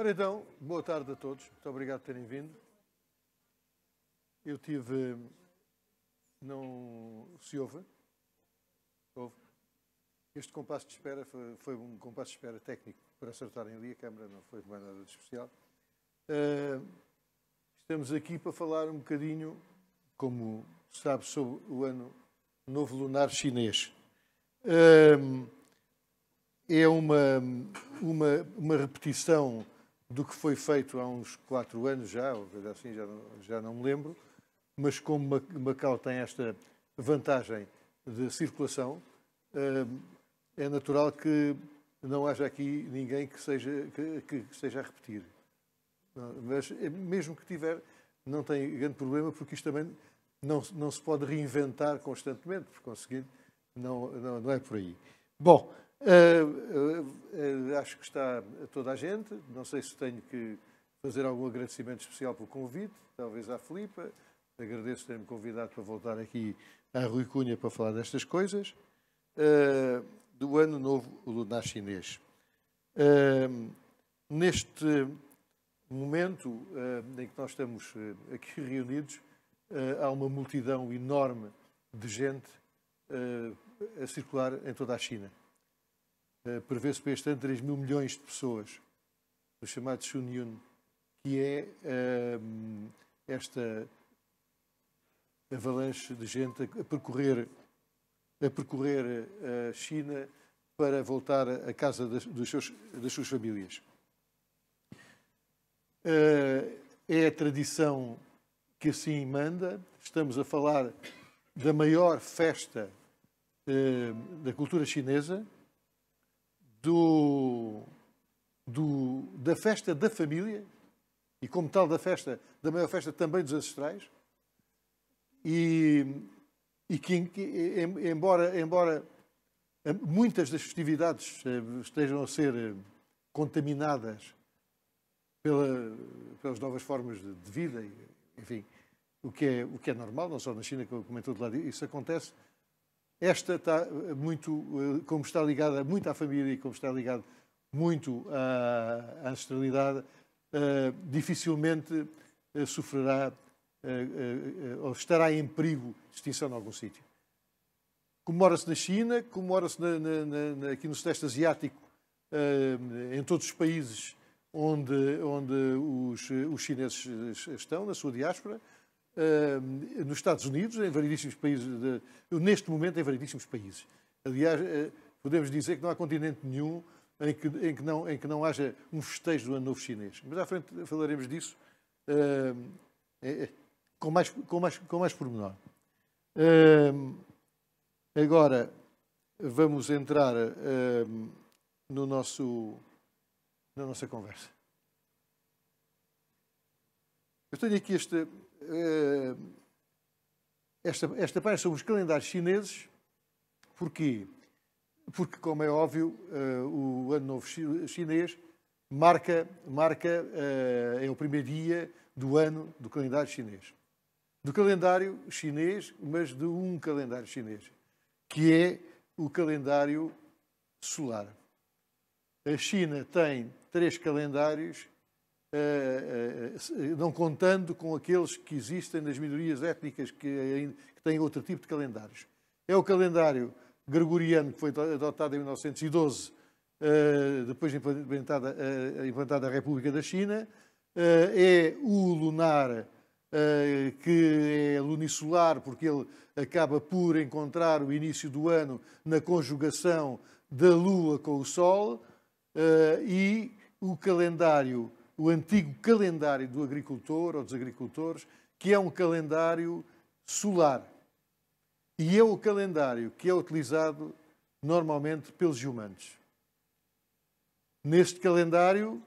Ora então, boa tarde a todos, muito obrigado por terem vindo. Eu tive. Não se ouve? Este compasso de espera foi, foi um compasso de espera técnico para acertarem ali, a câmara não foi mais nada de especial. Uh, estamos aqui para falar um bocadinho, como sabe, sobre o ano novo lunar chinês. Uh, é uma, uma, uma repetição do que foi feito há uns quatro anos já, ou assim, já não, já não me lembro, mas como Macau tem esta vantagem de circulação, eh, é natural que não haja aqui ninguém que, seja, que, que esteja a repetir. Mas eh, mesmo que tiver, não tem grande problema, porque isto também não, não se pode reinventar constantemente, por conseguinte, não, não, não é por aí. Bom, Uh, uh, uh, acho que está toda a gente. Não sei se tenho que fazer algum agradecimento especial pelo convite, talvez à Filipa. Agradeço ter-me convidado para voltar aqui à Rui Cunha para falar destas coisas. do ano novo lunar chinês. neste momento em que nós estamos aqui reunidos, há uma multidão enorme de gente a circular em toda a China. Eh, prevê-se para este ano 3 mil milhões de pessoas, o chamado Sunyun, que é um, ehm, esta avalanche de gente a percorrer a percorrer eh, a China para voltar à casa das, dos seus, das suas famílias. Eh, é a tradição que assim manda. Estamos a falar da maior festa da cultura chinesa, do, do, da festa da família, e como tal da festa, da maior festa também dos ancestrais, e, e que, que embora, embora muitas das festividades eh, estejam a ser eh, contaminadas pela, pelas novas formas de, de vida, enfim, o que, é, o que é normal, não só na China, como em todo lado, isso acontece, esta está eh, muito, eh, como está ligada muito à família e como está ligada muito à ancestralidade, eh, dificilmente sofrerá ou estará em perigo de extinção em algum sítio. Comemora-se na China, comemora-se aqui no Sudeste Asiático, em todos os países onde, onde os, os chineses estão, na sua diáspora, nos Estados Unidos, em variedíssimos países, de, neste momento em variedíssimos países. Aliás, eh, podemos dizer que não há continente nenhum em que, em que, não, em que não haja um festejo do Ano Novo Chinês. Mas à frente falaremos disso é, é, com, mais, com, mais, com mais pormenor. agora, vamos entrar no nosso, na nossa conversa. Eu tenho aqui este, eh, esta, esta página sobre os calendários chineses. Porquê? Porque, como é óbvio, eh, o Ano Novo Chinês marca, marca eh, é o primeiro dia do ano do calendário chinês. Do calendário chinês, mas de um calendário chinês, que é o calendário solar. A China tem três calendários eh, eh, eh, não contando com aqueles que existem nas minorias étnicas que, têm outro tipo de calendários. É o calendário gregoriano que foi adotado em 1912, depois de implantada a República da China, é o lunar que é lunisolar, porque ele acaba por encontrar o início do ano na conjugação da Lua com o Sol, e o calendário o antigo calendário do agricultor ou dos agricultores, que é um calendário solar. E é o calendário que é utilizado normalmente pelos humanos. Neste calendário,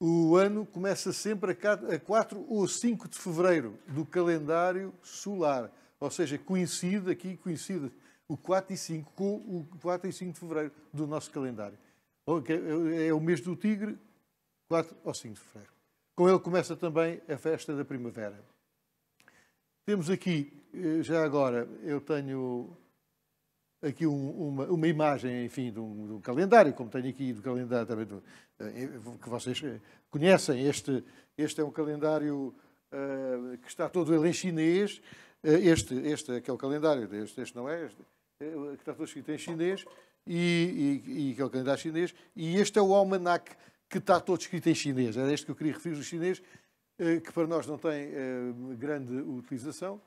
o ano começa sempre a 4 ou 5 de fevereiro do calendário solar. Ou seja, coincide aqui, coincide o 4 e 5 com o 4 e 5 de fevereiro do nosso calendário. É, é, é o mês do tigre, 4 ou 5 de fevereiro. Com ele começa também a festa da primavera. Temos aqui, eh, já agora, eu tenho aqui um, uma, uma imagem, enfim, de um, de um, calendário, como tenho aqui do calendário também, do, eh, eh, que vocês conhecem. Este, este é um calendário uh, que está todo ele em chinês. Este, este é que é o calendário, este, este não é, este, eh, que está todo escrito em chinês, e, e, e que é o calendário chinês, e este é o almanac que está todo escrito em chinês. Era este que eu queria referir, o chinês, eh, que para nós não tem eh, grande utilização,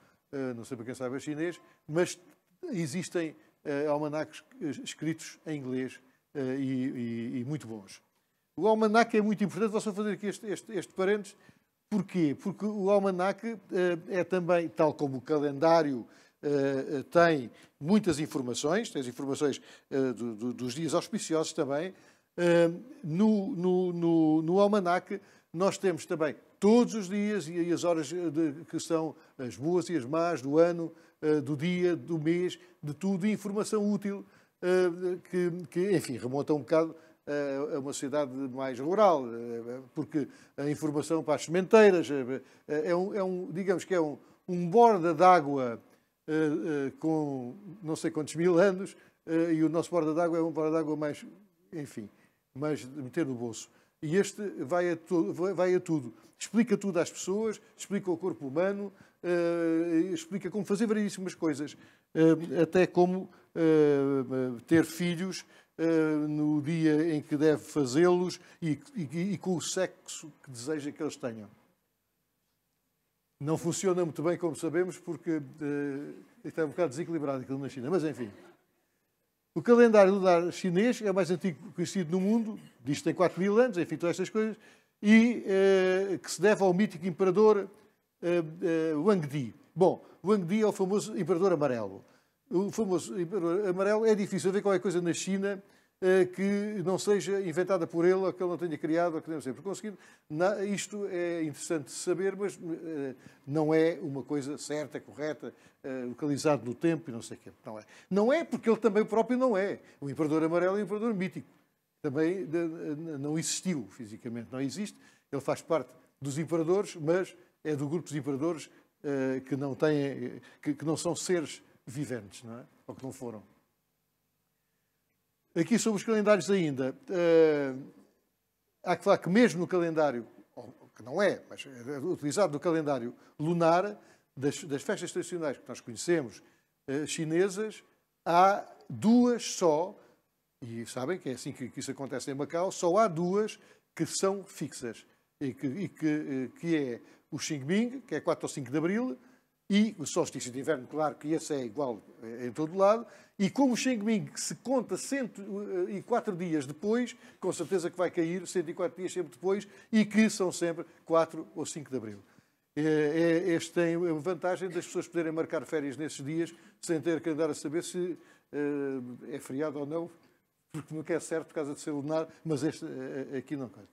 não sei para quem sabe é chinês, mas existem almanacs escritos em inglês e, e muito bons. O almanac é muito importante, vou só fazer aqui este, este, este parênteses. Porquê? Porque o almanac é também, tal como o calendário uh, tem muitas informações, tem as informações uh, do, do, dos dias auspiciosos também. Uh, no, no, no, no almanac nós temos também todos os dias e as horas de, que são as boas e as más do ano, do dia, do mês, de tudo, informação útil que, que, enfim, remonta um bocado a uma sociedade mais rural, porque a informação para as sementeiras é um, é um digamos que é um, um borda d'água eh, eh, com não sei quantos mil anos eh, e o nosso borda d'água é um borda d'água mais, enfim, mais de meter no bolso. E este vai a, vai a tudo. Explica tudo às pessoas, explica o corpo humano, explica como fazer variedíssimas coisas, até como ter filhos Uh, no dia em que deve fazê-los e, e, e, com o sexo que deseja que eles tenham. Não funciona muito bem, como sabemos, porque uh, está um bocado desequilibrado aquilo na China, mas enfim. O calendário lunar chinês é o mais antigo conhecido no mundo, diz que tem 4 mil anos, enfim, todas estas coisas, e uh, que se deve ao mítico imperador uh, Wang Di. Bom, Wang Di é o famoso imperador amarelo. O famoso imperador amarelo é difícil ver qualquer coisa na China eh, que não seja inventada por ele, ou que ele não tenha criado, ou que não seja conseguido. Isto é interessante saber, mas eh, não é uma coisa certa, correta, eh, localizada no tempo e não sei o quê. Não é. Não é porque ele também próprio não é. O Imperador Amarelo é um imperador mítico. Também não existiu fisicamente, não existe. Ele faz parte dos imperadores, mas é do grupo dos imperadores que não, têm, que não são seres viventes, não é? ou que não foram. Aqui sobre os calendários ainda, uh, há que falar que mesmo no calendário, que não é, mas é utilizado no calendário lunar, das, das festas tradicionais que nós conhecemos, uh, chinesas, há duas só, e sabem que é assim que, que, isso acontece em Macau, só há duas que são fixas, e que, e que, eh, que é o Xingbing, que é 4 ou 5 de Abril, e o solstício de inverno, claro que esse é igual em todo lado, e como Xing Ming se conta 104 eh, dias depois, com certeza que vai cair 104 dias sempre depois e que são sempre 4 ou 5 de abril. É, é, este tem a vantagem das pessoas poderem marcar férias nesses dias sem ter que andar a saber se uh, é feriado ou não, porque nunca é certo por causa de ser lunar, mas este uh, aqui não cai.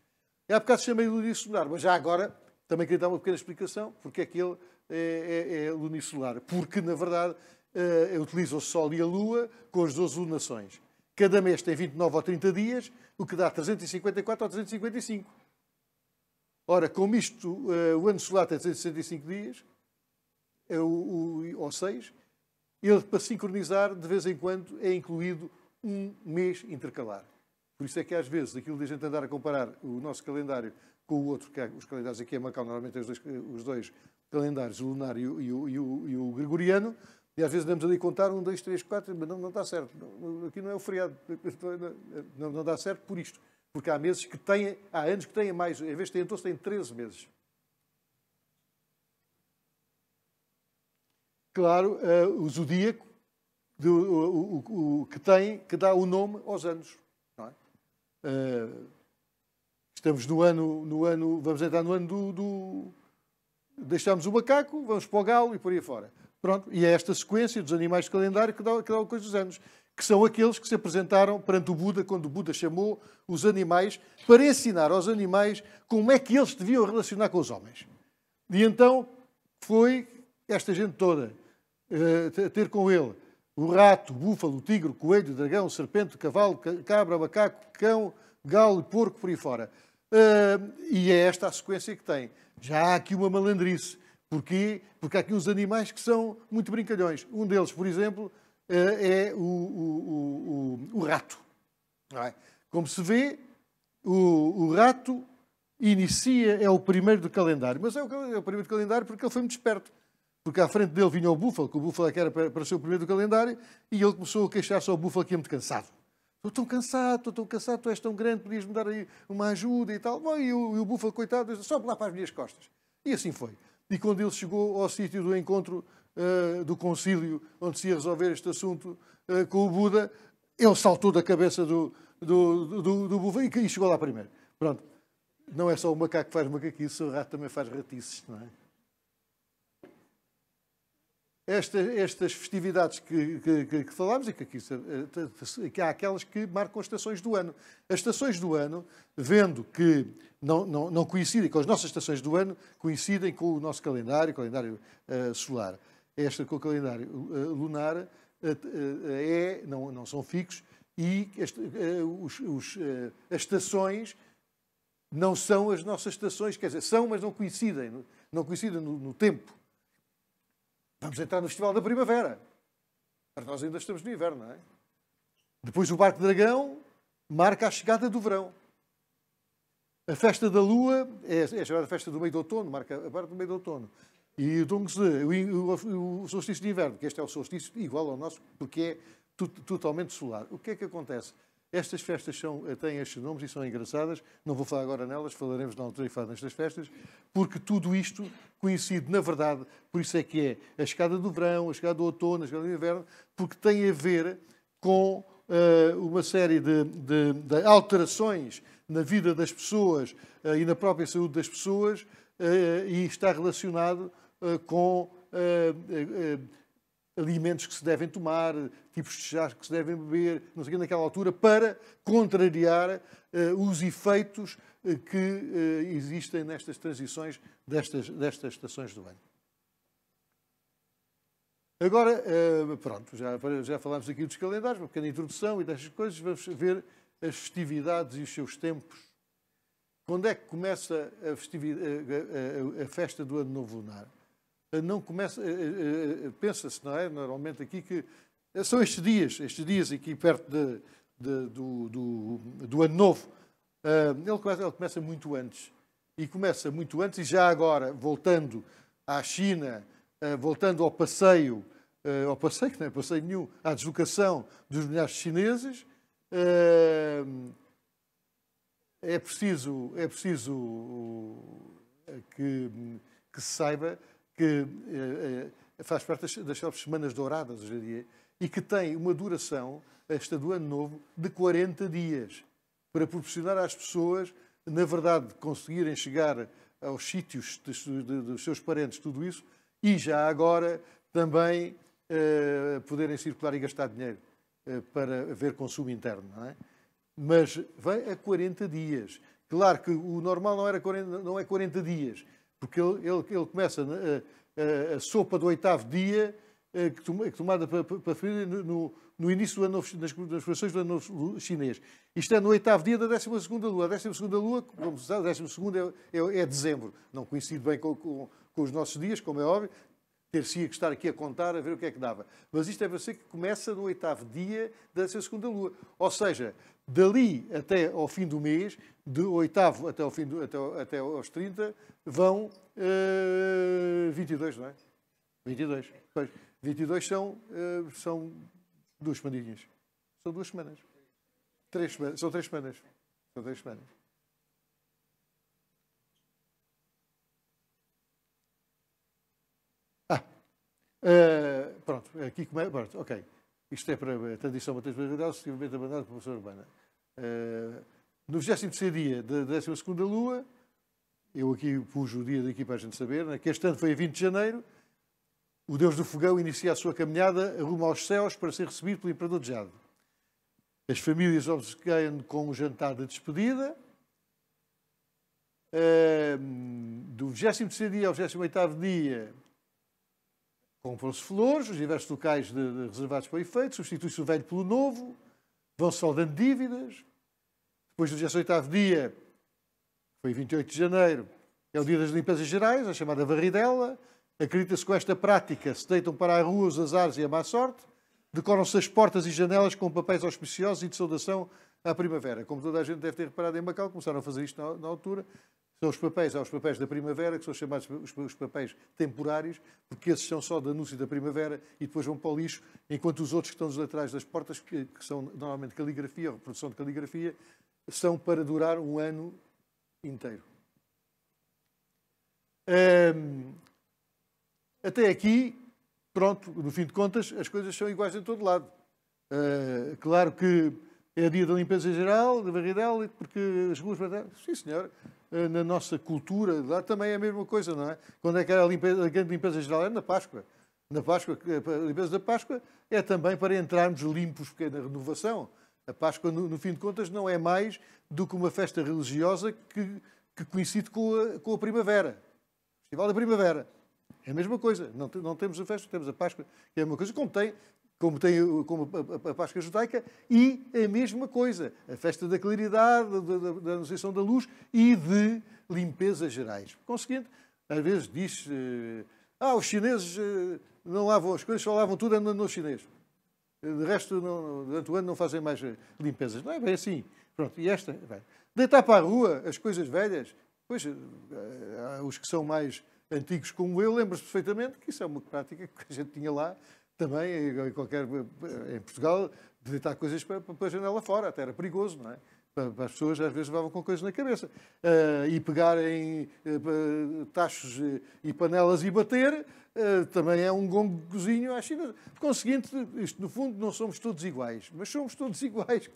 Há bocado chamei lunar, mas já agora também queria dar uma pequena explicação porque é que ele é, é, é lunisolar. Porque, na verdade, eh, uh, utilizam o Sol e a Lua com as duas lunações. Cada mês tem 29 ou 30 dias, o que dá 354 ou 355. Ora, como isto, uh, o ano solar tem 365 dias, uh, o, o, ou 6, ele, para sincronizar, de vez em quando é incluído um mês intercalar. Por isso é que, às vezes, aquilo de a gente andar a comparar o nosso calendário com o outro, que os calendários aqui em Macau, normalmente é os dois, os dois calendários, o lunar e o, e o, e o, e o gregoriano, e às vezes andamos ali a contar um, dois, três, quatro, mas não, não está certo. Não, aqui não é o feriado. Não, não dá certo por isto. Porque há meses que têm, há anos que têm mais, em vez de terem 12, têm 13 meses. Claro, uh, o zodíaco o, o, o, que tem, que dá o nome aos anos. É? Uh, estamos no ano, no ano, vamos entrar no ano do, do deixamos o macaco, vamos para o galo e por aí fora. Pronto, e é esta sequência dos animais de calendário que dá, que dá o coisa dos anos, que são aqueles que se apresentaram perante o Buda, quando o Buda chamou os animais, para ensinar aos animais como é que eles deviam relacionar com os homens. E então foi esta gente toda uh, ter com ele o rato, o búfalo, o tigre, o coelho, o dragão, o serpente, o cavalo, cabra, macaco, cão, galo, porco, por aí fora. Uh, e é esta a sequência que tem. Já há aqui uma malandrice Porquê? Porque há aqui uns animais que são muito brincalhões. Um deles, por exemplo, eh, é o, o, o, o rato. É? Como se vê, o, rato inicia, é o primeiro do calendário. Mas é o, é o primeiro do calendário porque ele foi muito esperto porque à frente dele vinha o búfalo, que o búfalo é era para, ser o primeiro do calendário, e ele começou a queixar-se ao búfalo que ia muito cansado. Estou tão cansado, estou tão cansado, tu és tão grande, podias-me dar aí uma ajuda e tal. Bom, e, o, e o búfalo, coitado, só lá para as minhas costas. E assim foi. E quando ele chegou ao sítio do encontro uh, do concílio, onde se ia resolver este assunto uh, com o Buda, ele saltou da cabeça do, do, do, do e chegou lá primeiro. Pronto. Não é só o macaco que faz macaquice, o rato também faz ratices, não é? Esta, estas festividades que, que, que, que falámos e que, aqui, eh, que há aquelas que marcam as estações do ano. As estações do ano, vendo que não, não, não coincidem com as nossas estações do ano, coincidem com o nosso calendário, calendário uh, solar. Esta com o calendário uh, lunar uh, é, não, não são fixos e este, os, os, as estações não são as nossas estações, quer dizer, são, mas não coincidem, não coincidem no, no tempo. Vamos entrar no Festival da Primavera. Mas nós ainda estamos no inverno, não é? Depois o Barco Dragão marca a chegada do verão. A Festa da Lua é, é chamada Festa do Meio do Outono, marca a parte do meio do outono. E o o, o, o, solstício de inverno, que este é o solstício igual ao nosso, porque é tu, totalmente solar. O que é que acontece? Estas festas são, têm estes nomes e são engraçadas. Não vou falar agora nelas, falaremos na altura e falar nestas festas, porque tudo isto coincide, na verdade, por isso é que é a chegada do verão, a chegada do outono, a chegada do inverno, porque tem a ver com uh, uma série de, de, de, alterações na vida das pessoas uh, e na própria saúde das pessoas uh, e está relacionado com alimentos que se devem tomar, tipos de chás que se devem beber, não sei o naquela altura, para contrariar uh, os efeitos uh, que uh, existem nestas transições destas, destas estações do ano. Agora, pronto, já, já falámos aqui dos calendários, uma pequena introdução e destas coisas, vamos ver as festividades e os seus tempos. Quando é que começa a, a, a, a festa do Ano Novo Lunar? Eh, não começa. Eh, eh, pensa-se, não é? Normalmente aqui que. São estes dias, estes dias aqui perto de, de, do, do, do, ano novo. Ele começa, ele começa muito antes. E começa muito antes, e já agora, voltando à China, voltando ao passeio, ao passeio, que não é passeio nenhum, à deslocação dos milhares de chineses, é preciso, é preciso que, que se saiba que eh, eh, faz parte das chamadas Semanas Douradas, hoje em dia, e que tem uma duração, esta do Ano Novo, de 40 dias, para proporcionar às pessoas, na verdade, conseguirem chegar aos sítios dos seus parentes, tudo isso, e já agora também eh, poderem circular e gastar dinheiro eh, para haver consumo interno, não é? Mas vem a 40 dias. Claro que o normal não, era 40, não é 40 dias, porque ele, ele, ele começa né, a, a, a, sopa do oitavo dia, eh, a, tomada para, para a no, no início do ano novo, nas, nas corações do ano novo chinês. Isto é no oitavo dia da 12 lua. A 12 lua, como se sabe, 12 é, é, é dezembro. Não coincide bem com, com, com os nossos dias, como é óbvio. Ter-se que estar aqui a contar, a ver o que é que dava. Mas isto é você que começa no oitavo dia da 12 lua. Ou seja, dali até ao fim do mês, de oitavo até, até, até aos 30, vão uh, eh, 22, não é? 22. Pois, 22 são, uh, são duas semaninhas. São duas semanas. Três São três semanas. São três semanas. uh, pronto, aqui começa. Ok. Isto é para a tradição Matheus Madrigal, sucessivamente abandonado pela professora Urbana. Uh, no 26 dia da 12 Lua, eu aqui pus o dia daqui para a gente saber, né, que este ano foi a 20 de janeiro, o Deus do Fogão inicia a sua caminhada rumo aos céus para ser recebido pelo Imperador de Jade. As famílias obsequiam com o jantar de despedida. Uh, do 26 dia ao 28 dia, Compram-se flores, os diversos locais de, de reservados para efeito, substitui-se o velho pelo novo, vão-se saldando dívidas. Depois do 18 dia, foi 28 de janeiro, é o dia das limpezas gerais, a chamada varridela. Acredita-se que com esta prática se deitam para a rua os azares e a má sorte. Decoram-se as portas e janelas com papéis auspiciosos e de saudação à primavera. Como toda a gente deve ter reparado em Macau, começaram a fazer isto na, na altura. São os papéis, há os papéis da primavera, que são chamados os papéis temporários, porque esses são só de anúncio da primavera e depois vão para o lixo, enquanto os outros que estão nos laterais das portas, que, são normalmente caligrafia reprodução de caligrafia, são para durar um ano inteiro. até aqui, pronto, no fim de contas, as coisas são iguais em todo lado. Uh, claro que é dia da limpeza geral, da varridela, porque as ruas... Sim, senhor. Eh, na nossa cultura lá também é a mesma coisa, não é? Quando é que era a, limpeza, a grande limpeza geral? Era na Páscoa. Na Páscoa, eh, a limpeza da Páscoa é também para entrarmos limpos, porque é na renovação. A Páscoa, no, no, fim de contas, não é mais do que uma festa religiosa que, que coincide com a, com a primavera. Festival da Primavera. É a mesma coisa. Não, não temos a festa, temos a Páscoa, que é uma coisa que contém como, tem, como a Páscoa judaica, e a mesma coisa, a festa da claridade, da, anunciação da luz e de limpezas gerais. Por às vezes diz eh, ah, os chineses eh, não lavam as coisas, só lavam tudo andando no chinês. De resto, não, durante o ano não fazem mais eh, limpezas. Não é bem assim. Pronto, e esta? Bem. Deitar para a rua as coisas velhas, pois os que são mais antigos como eu, lembram-se perfeitamente que isso é uma prática que a gente tinha lá também em, qualquer, eh, em Portugal, deitar coisas para, para a janela fora, até era perigoso, não é? As pessoas às vezes levavam com coisas na cabeça. Uh, e pegar em uh, tachos e panelas e bater uh, também é um gongozinho à China. Conseguinte, isto no fundo não somos todos iguais, mas somos todos iguais,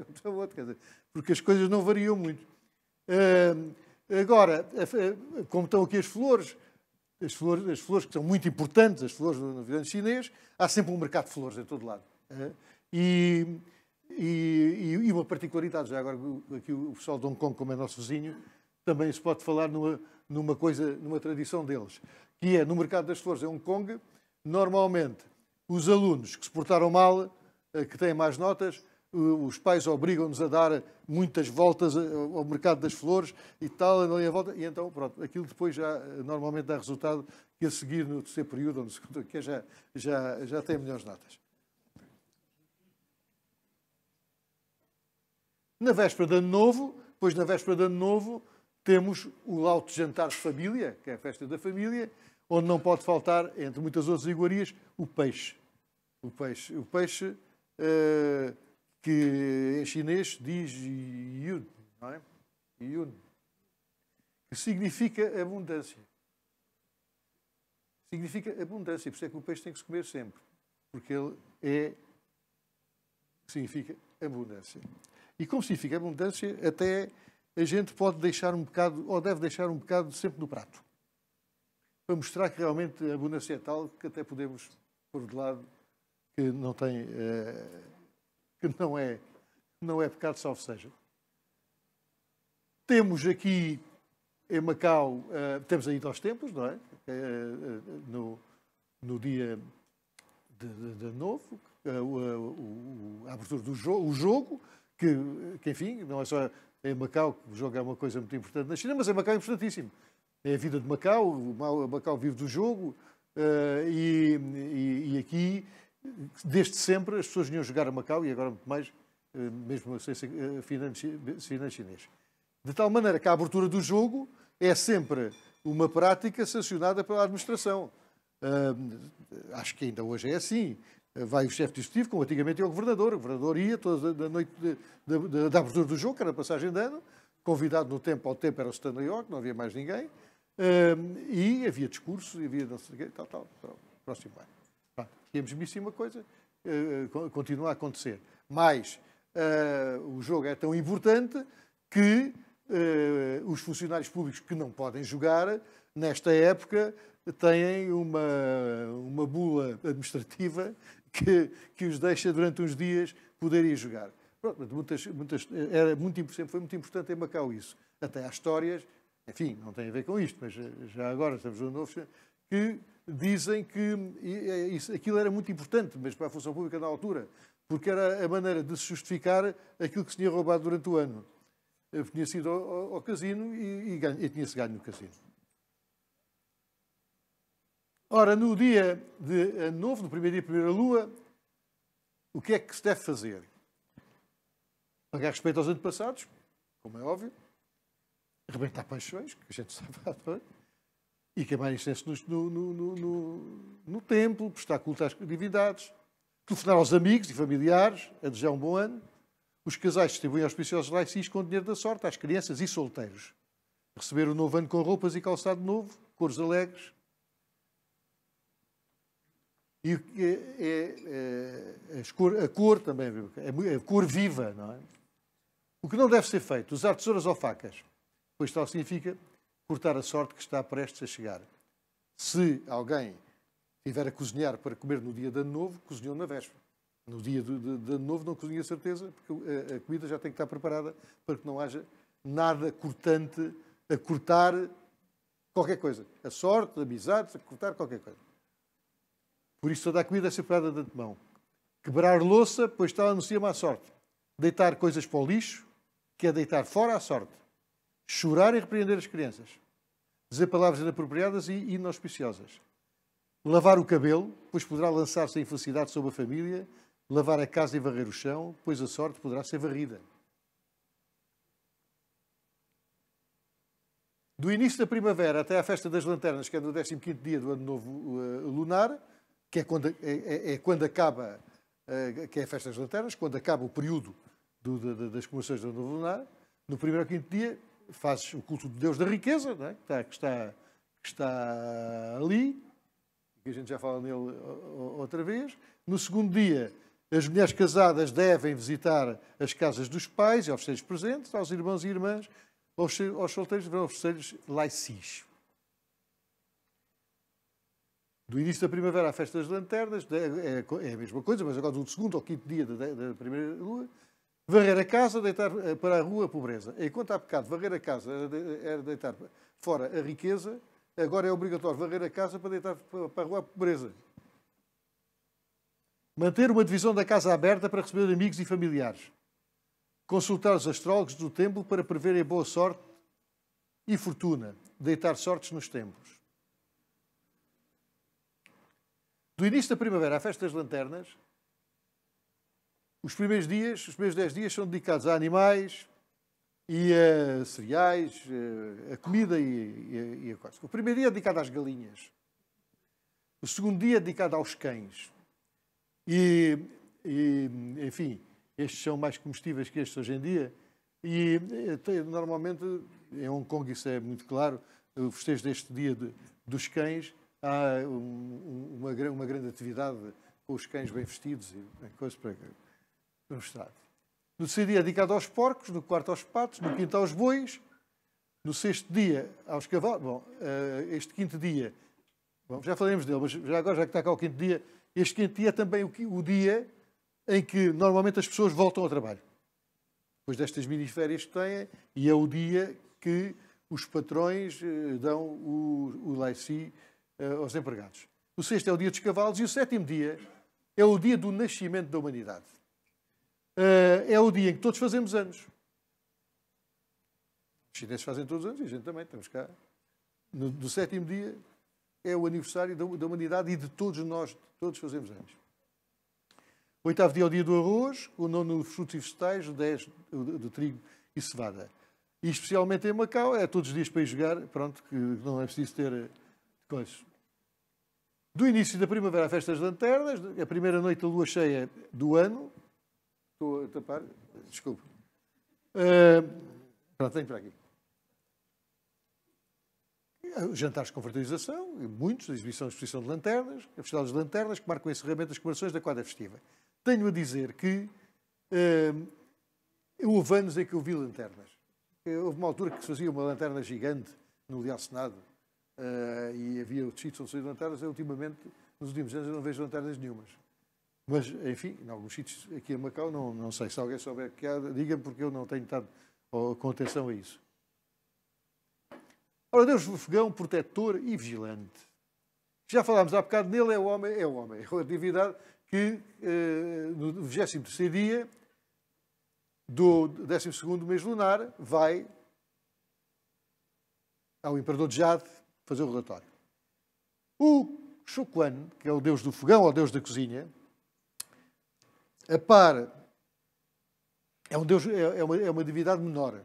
porque as coisas não variam muito. agora, como estão aqui as flores, as flores, as flores que são muito importantes, as flores no violino chinês, há sempre um mercado de flores em todo lado. E, e, e uma particularidade, já agora aqui o pessoal de Hong Kong, como é nosso vizinho, também se pode falar numa, numa coisa, numa tradição deles, que é no mercado das flores em Hong Kong, normalmente os alunos que se portaram mal, eh, que têm mais notas, eh, os pais obrigam-nos a dar muitas voltas eh, ao mercado das flores e tal, andam ali à volta, e então, pronto, aquilo depois já eh, normalmente dá resultado que a seguir no terceiro período ou no segundo, que é já, já, já tem melhores notas. Na véspera de Ano Novo, pois na véspera de Ano Novo, temos o lauto jantar de família, que é a festa da família, onde não pode faltar, entre muitas outras iguarias, o peixe. O peixe, o peixe uh, que em chinês diz Yun, não é? Yun, que significa abundância. Significa abundância, por isso é que o peixe tem que se comer sempre, porque ele é, significa abundância. E como significa abundância, até a gente pode deixar um bocado, ou deve deixar um bocado sempre no prato, para mostrar que realmente a abundância é tal que até podemos pôr de lado que não tem... Uh, que não é, não é pecado, salvo seja. Temos aqui em Macau, uh, temos ainda aos tempos não é? Uh, no, no dia de, de, de novo, uh, o, a abertura do jo o jogo, que, que, enfim, não é só em Macau, que o jogo é uma coisa muito importante na China, mas em Macau é importantíssimo. É a vida de Macau, Macau vive do jogo, e, e, e aqui desde sempre as pessoas vinham jogar a Macau e agora muito mais, eh, mesmo sem ser eh, chinês. De tal maneira que a abertura do jogo é sempre uma prática sancionada pela administração. Ah, acho que ainda hoje é assim. Vai o chefe de executivo, como antigamente é o governador. O governador ia toda a noite da abertura do jogo, que era passagem de ano, convidado no tempo ao tempo era o Stanley York, não havia mais ninguém, ah, e havia discursos, havia não sei o quê, tal, tal, tal. Próximo ano tínhamos visto uma coisa, uh, continua a acontecer. Mas uh, o jogo é tão importante que uh, os funcionários públicos que não podem jogar, nesta época, têm uma, uma bula administrativa que, que os deixa durante uns dias poderem jogar. Pronto, muitas, muitas, era muito, sempre foi muito importante em Macau isso. Até há histórias, enfim, não tem a ver com isto, mas já agora estamos no novo, que dizem que é isso, aquilo era muito importante, mas para a função pública na altura, porque era a maneira de se justificar aquilo que se tinha roubado durante o ano. Eu tinha sido ao, ao, casino e, e, ganho, e tinha-se ganho no casino. Ora, no dia de ano eh, novo, no primeiro dia, primeira lua, o que é que se deve fazer? Pagar respeito aos antepassados, como é óbvio, arrebentar paixões, que a gente sabe, e queimar é incenso no, no, no, no, no templo, prestar culto às divindades, telefonar aos amigos e familiares, a desejar um bom ano. Os casais distribuem auspiciosos laicis com dinheiro da sorte às crianças e solteiros. Receber o novo ano com roupas e calçado novo, cores alegres. E é, é, é, cor, a cor também, é, cor viva, não é? O que não deve ser feito, usar tesouras ou facas, pois tal significa cortar a sorte que está prestes a chegar. Se alguém tiver a cozinhar para comer no dia de ano novo, cozinhou na véspera. No dia de, de, de ano novo não cozinha certeza, porque a, a, comida já tem que estar preparada para que não haja nada cortante a cortar qualquer coisa. A sorte, a amizade, a cortar qualquer coisa. Por isso toda a comida é separada de antemão. Quebrar louça, pois está anuncia má sorte. Deitar coisas para o lixo, que é deitar fora a sorte chorar e repreender as crianças, dizer palavras inapropriadas e inauspiciosas, lavar o cabelo, pois poderá lançar-se a infelicidade sobre a família, lavar a casa e varrer o chão, pois a sorte poderá ser varrida. Do início da primavera até à festa das lanternas, que é no 15 dia do ano novo eh, lunar, que é quando, é, é, é quando acaba, eh, que é a festa das lanternas, quando acaba o período do, das comemorações do ano novo lunar, no primeiro ou quinto dia faz o culto do Deus da riqueza, é? que, está, que, está, que, está, ali, que a gente já fala nele outra vez. No segundo dia, as mulheres casadas devem visitar as casas dos pais e oferecer presentes, aos irmãos e irmãs, aos, aos solteiros deverão oferecer-lhes laicis. Do início da primavera à festa das lanternas, é, é, é a mesma coisa, mas agora do segundo ao quinto dia da primeira lua, Varrer a casa, deitar eh, para a rua a pobreza. Enquanto há pecado, varrer a casa era deitar fora a riqueza, agora é obrigatório varrer a casa para deitar para a rua a pobreza. Manter uma divisão da casa aberta para receber amigos e familiares. Consultar os astrólogos do templo para preverem boa sorte e fortuna. Deitar sortes nos templos. Do início da primavera à festa das lanternas, os primeiros dias, os primeiros 10 dias são dedicados a animais e a cereais, eh, a comida e, a, e a coisa. O primeiro dia é dedicado às galinhas. O segundo dia é dedicado aos cães. E, e enfim, estes são mais comestíveis que estes hoje em dia. E eh, normalmente, em Hong Kong isso é muito claro, o festejo deste dia de, dos cães, há um, uma, uma grande atividade com os cães bem vestidos e eh, coisas para no Estado. No terceiro dia é dedicado aos porcos, no quarto aos patos, no quinto aos bois, no sexto dia aos cavalos. Bom, eh, este quinto dia, bom, já falaremos dele, mas já agora, já que está cá o quinto dia, este quinto dia é também o dia em que normalmente as pessoas voltam ao trabalho. Depois destas miniférias que têm, e é o dia que os patrões eh, dão o, o laici eh, aos empregados. O sexto é o dia dos cavalos e o sétimo dia é o dia do nascimento da humanidade. Ah, é o dia em que todos fazemos anos. Os chineses fazem todos os anos e a gente também, estamos cá. No, no sétimo dia é o aniversário da, da, humanidade e de todos nós, todos fazemos anos. O oitavo dia é o dia do arroz, o nono frutos e vegetais, o dez do trigo e cevada. E especialmente em Macau, é todos os dias para ir jogar, pronto, que não é preciso ter eh, coisas. Do início da primavera, a festa das lanternas, a primeira noite da lua cheia do ano, Estou a tapar. Desculpe. Uh, pronto, tenho para aqui. jantares com fraternização, muitos, a exibição e exposição de lanternas, a festival de lanternas, que marcam o encerramento das comemorações da quadra festiva. Tenho a dizer que uh, houve anos em que eu vi lanternas. Houve uma altura que se fazia uma lanterna gigante no Leal Senado uh, e havia o sítios onde se lanternas. Eu, ultimamente, nos últimos anos, eu não vejo lanternas nenhumas. Mas, enfim, em alguns sítios aqui em Macau, não, não sei. Se alguém souber que há, diga-me porque eu não tenho estado com atenção a isso. Ora, Deus do fogão, protetor e vigilante. Já falámos há bocado, nele é o homem, é o homem. É a atividade que eh, no 23 dia do 12 mês lunar vai ao imperador de Jade fazer o relatório. O Xuquan, que é o deus do fogão ou o deus da cozinha, a par é, um Deus, é, é, uma, é uma divindade menor.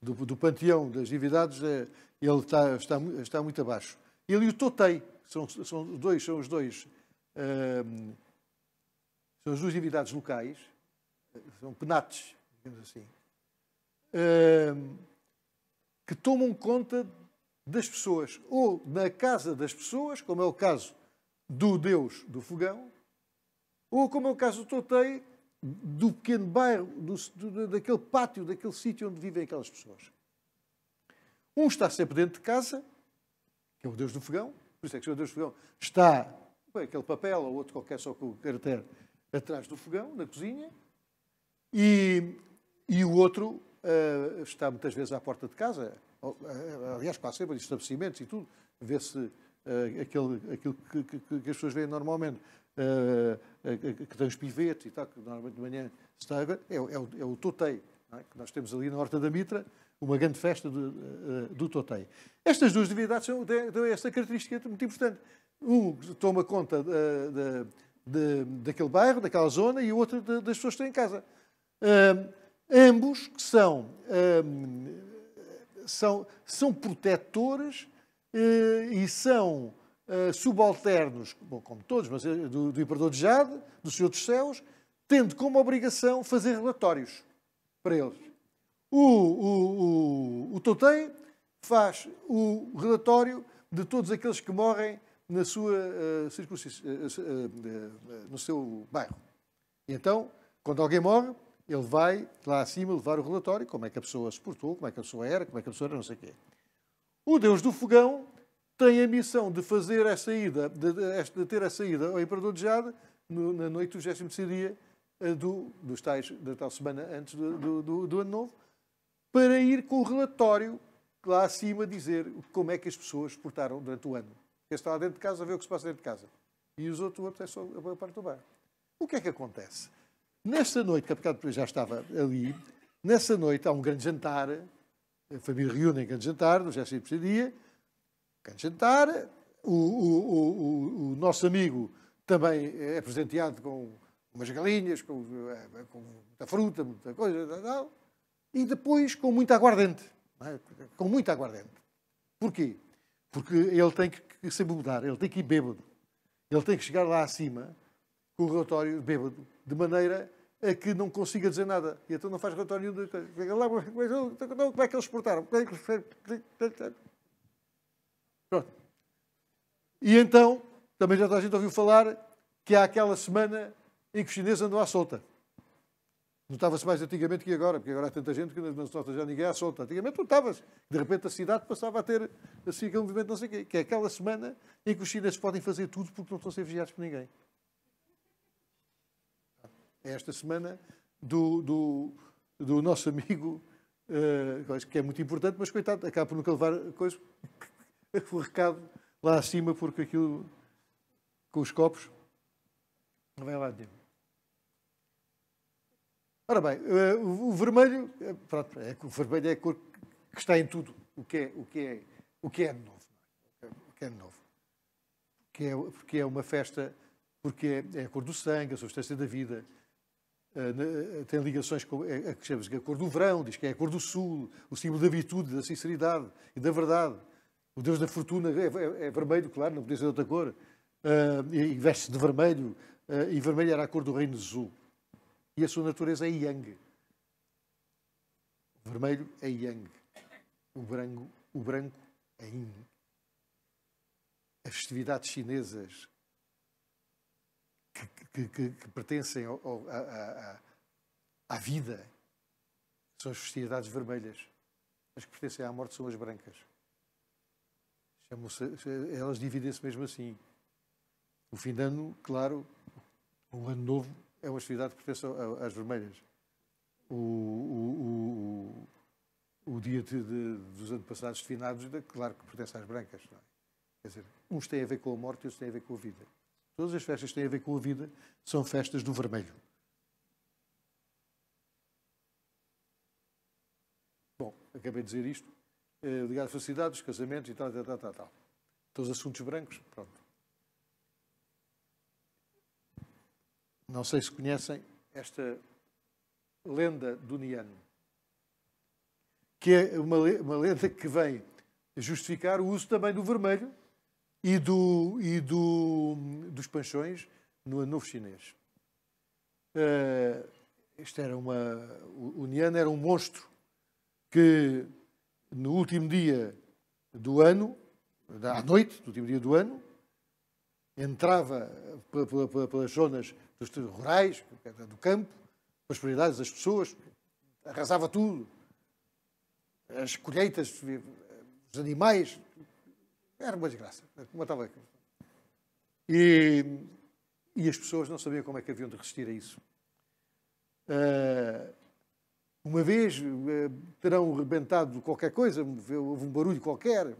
Do, do panteão das divindades, é, ele está, está, está muito abaixo. Ele e o Totei, são, são dois, são os dois. Um, ehm, são as duas divindades locais, são penates, digamos assim, um, ehm, que tomam conta das pessoas, ou na casa das pessoas, como é o caso do Deus do fogão, ou como é o caso do Totei, do pequeno bairro, do, do, daquele pátio, daquele sítio onde vivem aquelas pessoas. Um está sempre dentro de casa, que é o Deus do Fogão, por isso é que o Senhor Deus do Fogão está com aquele papel ou outro qualquer, só com o caractere, atrás do fogão, na cozinha, e, e o outro uh, está muitas vezes à porta de casa, eh, aliás, quase sempre, estabelecimentos e tudo, vê-se uh, aquele, aquilo que, que, que, as pessoas veem normalmente uh, que tem os pivetes e tal, que normalmente de manhã se tem, é, o, é o é toteio, é? que nós temos ali na Horta da Mitra, uma grande festa eh, do, uh, do Estas duas divindades são, têm esta característica muito importante. Um toma conta da, da, daquele bairro, daquela zona, e o outro das pessoas que têm em casa. Uh, ambos que são, são, são protetores uh, e são eh, subalternos, bom, como todos, mas eh, do, do Imperador de Jade, do Senhor dos Céus, tendo como obrigação fazer relatórios para eles. O, o, o, o Totei faz o relatório de todos aqueles que morrem na sua uh, no seu bairro. E então, quando alguém morre, ele vai lá acima levar o relatório, como é que a pessoa se portou, como é que a pessoa era, como é que a pessoa era, não sei o quê. O Deus do Fogão tem a missão de fazer a saída, de, de, ter a saída ao Imperador de Jade no, na noite do 10 dia eh, do, dos tais, da tal semana antes do, do, do, do Ano Novo, para ir com o relatório lá acima dizer como é que as pessoas portaram durante o ano. Quem está lá dentro de casa a ver o que se passa dentro de casa. E os outros, outros é só a parte do bar. O que é que acontece? Nessa noite, que a bocado já estava ali, nessa noite há um grande jantar, a família reúne em grande jantar, no Jéssica Dia, jantar. O, o, o, o, nosso amigo também é presenteado com umas galinhas, com, eh, com muita fruta, muita coisa, tal, tal, e depois com muita aguardente. É? Com muita aguardente. Porquê? Porque ele tem que se mudar, ele tem que ir bêbado. Ele tem que chegar lá acima com o relatório bêbado, de maneira a que não consiga dizer nada. E então não faz relatório nenhum. Como é que eles exportaram? E então, também já toda a gente ouviu falar que há aquela semana em que os chineses andam à solta. Notava-se mais antigamente que agora, porque agora há tanta gente que nas se nota já ninguém à solta. Antigamente notavas. De repente a cidade passava a ter assim aquele movimento, não sei o quê. Que é aquela semana em que os chineses podem fazer tudo porque não estão a ser vigiados por ninguém. É esta semana do, do, do nosso amigo, uh, que é muito importante, mas coitado, acaba por nunca levar coisa, o recado lá acima, porque aquilo com os copos não vem lá de dentro. Ora bem, eh, o vermelho, eh, pronto, é, o vermelho é a cor que está em tudo o que é, o que é, o que é novo. É? O que é novo. Que é, porque é uma festa, porque é, é, a cor do sangue, a substância da vida. Eh, tem ligações com é, é a, a cor do verão, diz que é a cor do sul, o símbolo da virtude, da sinceridade e da verdade o Deus da fortuna é, é, é vermelho, claro, não podia ser de outra cor. Uh, e veste de vermelho. Uh, e vermelho era a cor do reino azul. E a sua natureza é yang. O vermelho é yang. O branco, o branco é yin. As festividades chinesas que, que, que, que pertencem ao, à, à vida são as festividades vermelhas. As que pertencem à morte são as brancas. É elas dividem-se mesmo assim. O fim de ano, claro, o ano novo é uma atividade que pertence às vermelhas. O, o, o, o dia de, de, dos antepassados finados, claro que pertence às brancas. É? Quer dizer, uns têm a ver com a morte e outros têm a ver com a vida. Todas as festas que têm a ver com a vida são festas do vermelho. Bom, acabei de dizer isto. Eh, ligado à felicidade, casamentos e tal, tal, tal, tal, tal. Então, os assuntos brancos, pronto. Não sei se conhecem esta lenda do Niano, que é uma, uma lenda que vem justificar o uso também do vermelho e, do, e do, dos panchões no Novo Chinês. Uh, era uma, o, o Niano era um monstro que no último dia do ano, à noite, no último dia do ano, entrava pelas zonas dos rurais, do campo, pelas prioridades das pessoas, arrasava tudo. As colheitas, os animais, era uma desgraça. Matava aquilo. E, e as pessoas não sabiam como é que haviam de resistir a isso. Uh, uma vez eh, terão rebentado qualquer coisa, houve um barulho qualquer,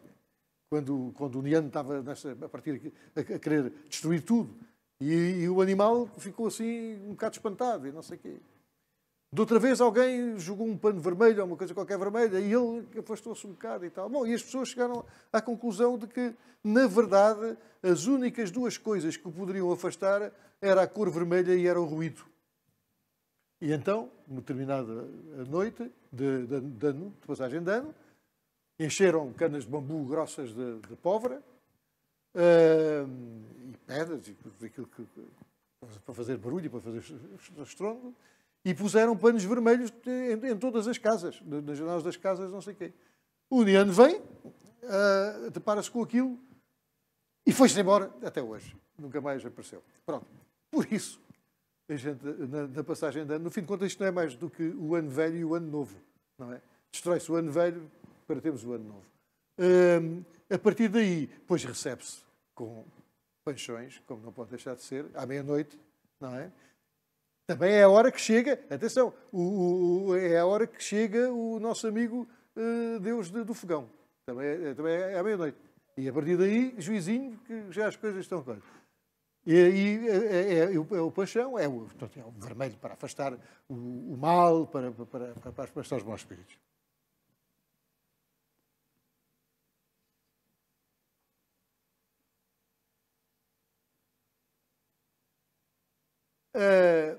quando, quando o Niano estava nesta, a partir a, querer destruir tudo. E, e, o animal ficou assim um bocado espantado e não sei o quê. De outra vez alguém jogou um pano vermelho ou uma coisa qualquer vermelha e ele afastou-se um bocado e tal. Bom, e as pessoas chegaram à conclusão de que, na verdade, as únicas duas coisas que o poderiam afastar era a cor vermelha e era o ruído. E então, numa determinada noite de, de, de, ano, de passagem de ano, encheram canas de bambu grossas de, de pólvora uh, e pedras, e aquilo que, para fazer barulho, para fazer estrondo, e puseram panos vermelhos em, em todas as casas, nas janelas das casas, não sei o quê. O Niano vem, uh, depara-se com aquilo e foi-se embora até hoje. Nunca mais apareceu. Pronto. Por isso, gente, na, na, passagem de ano. No fim de contas, isto não é mais do que o ano velho e o ano novo, não é? Destrói-se o ano velho para termos o ano novo. Hum, a partir daí, pois recebe-se com panchões, como não pode deixar de ser, à meia-noite, não é? Também é a hora que chega, atenção, o, o, é a hora que chega o nosso amigo uh, Deus de, do fogão. Também, é, também é à meia-noite. E a partir daí, juizinho, que já as coisas estão claras. E, e é, é, é, o, paixão é o, portanto, é o vermelho para afastar o, o mal, para, para, para, para afastar os maus espíritos. Uh,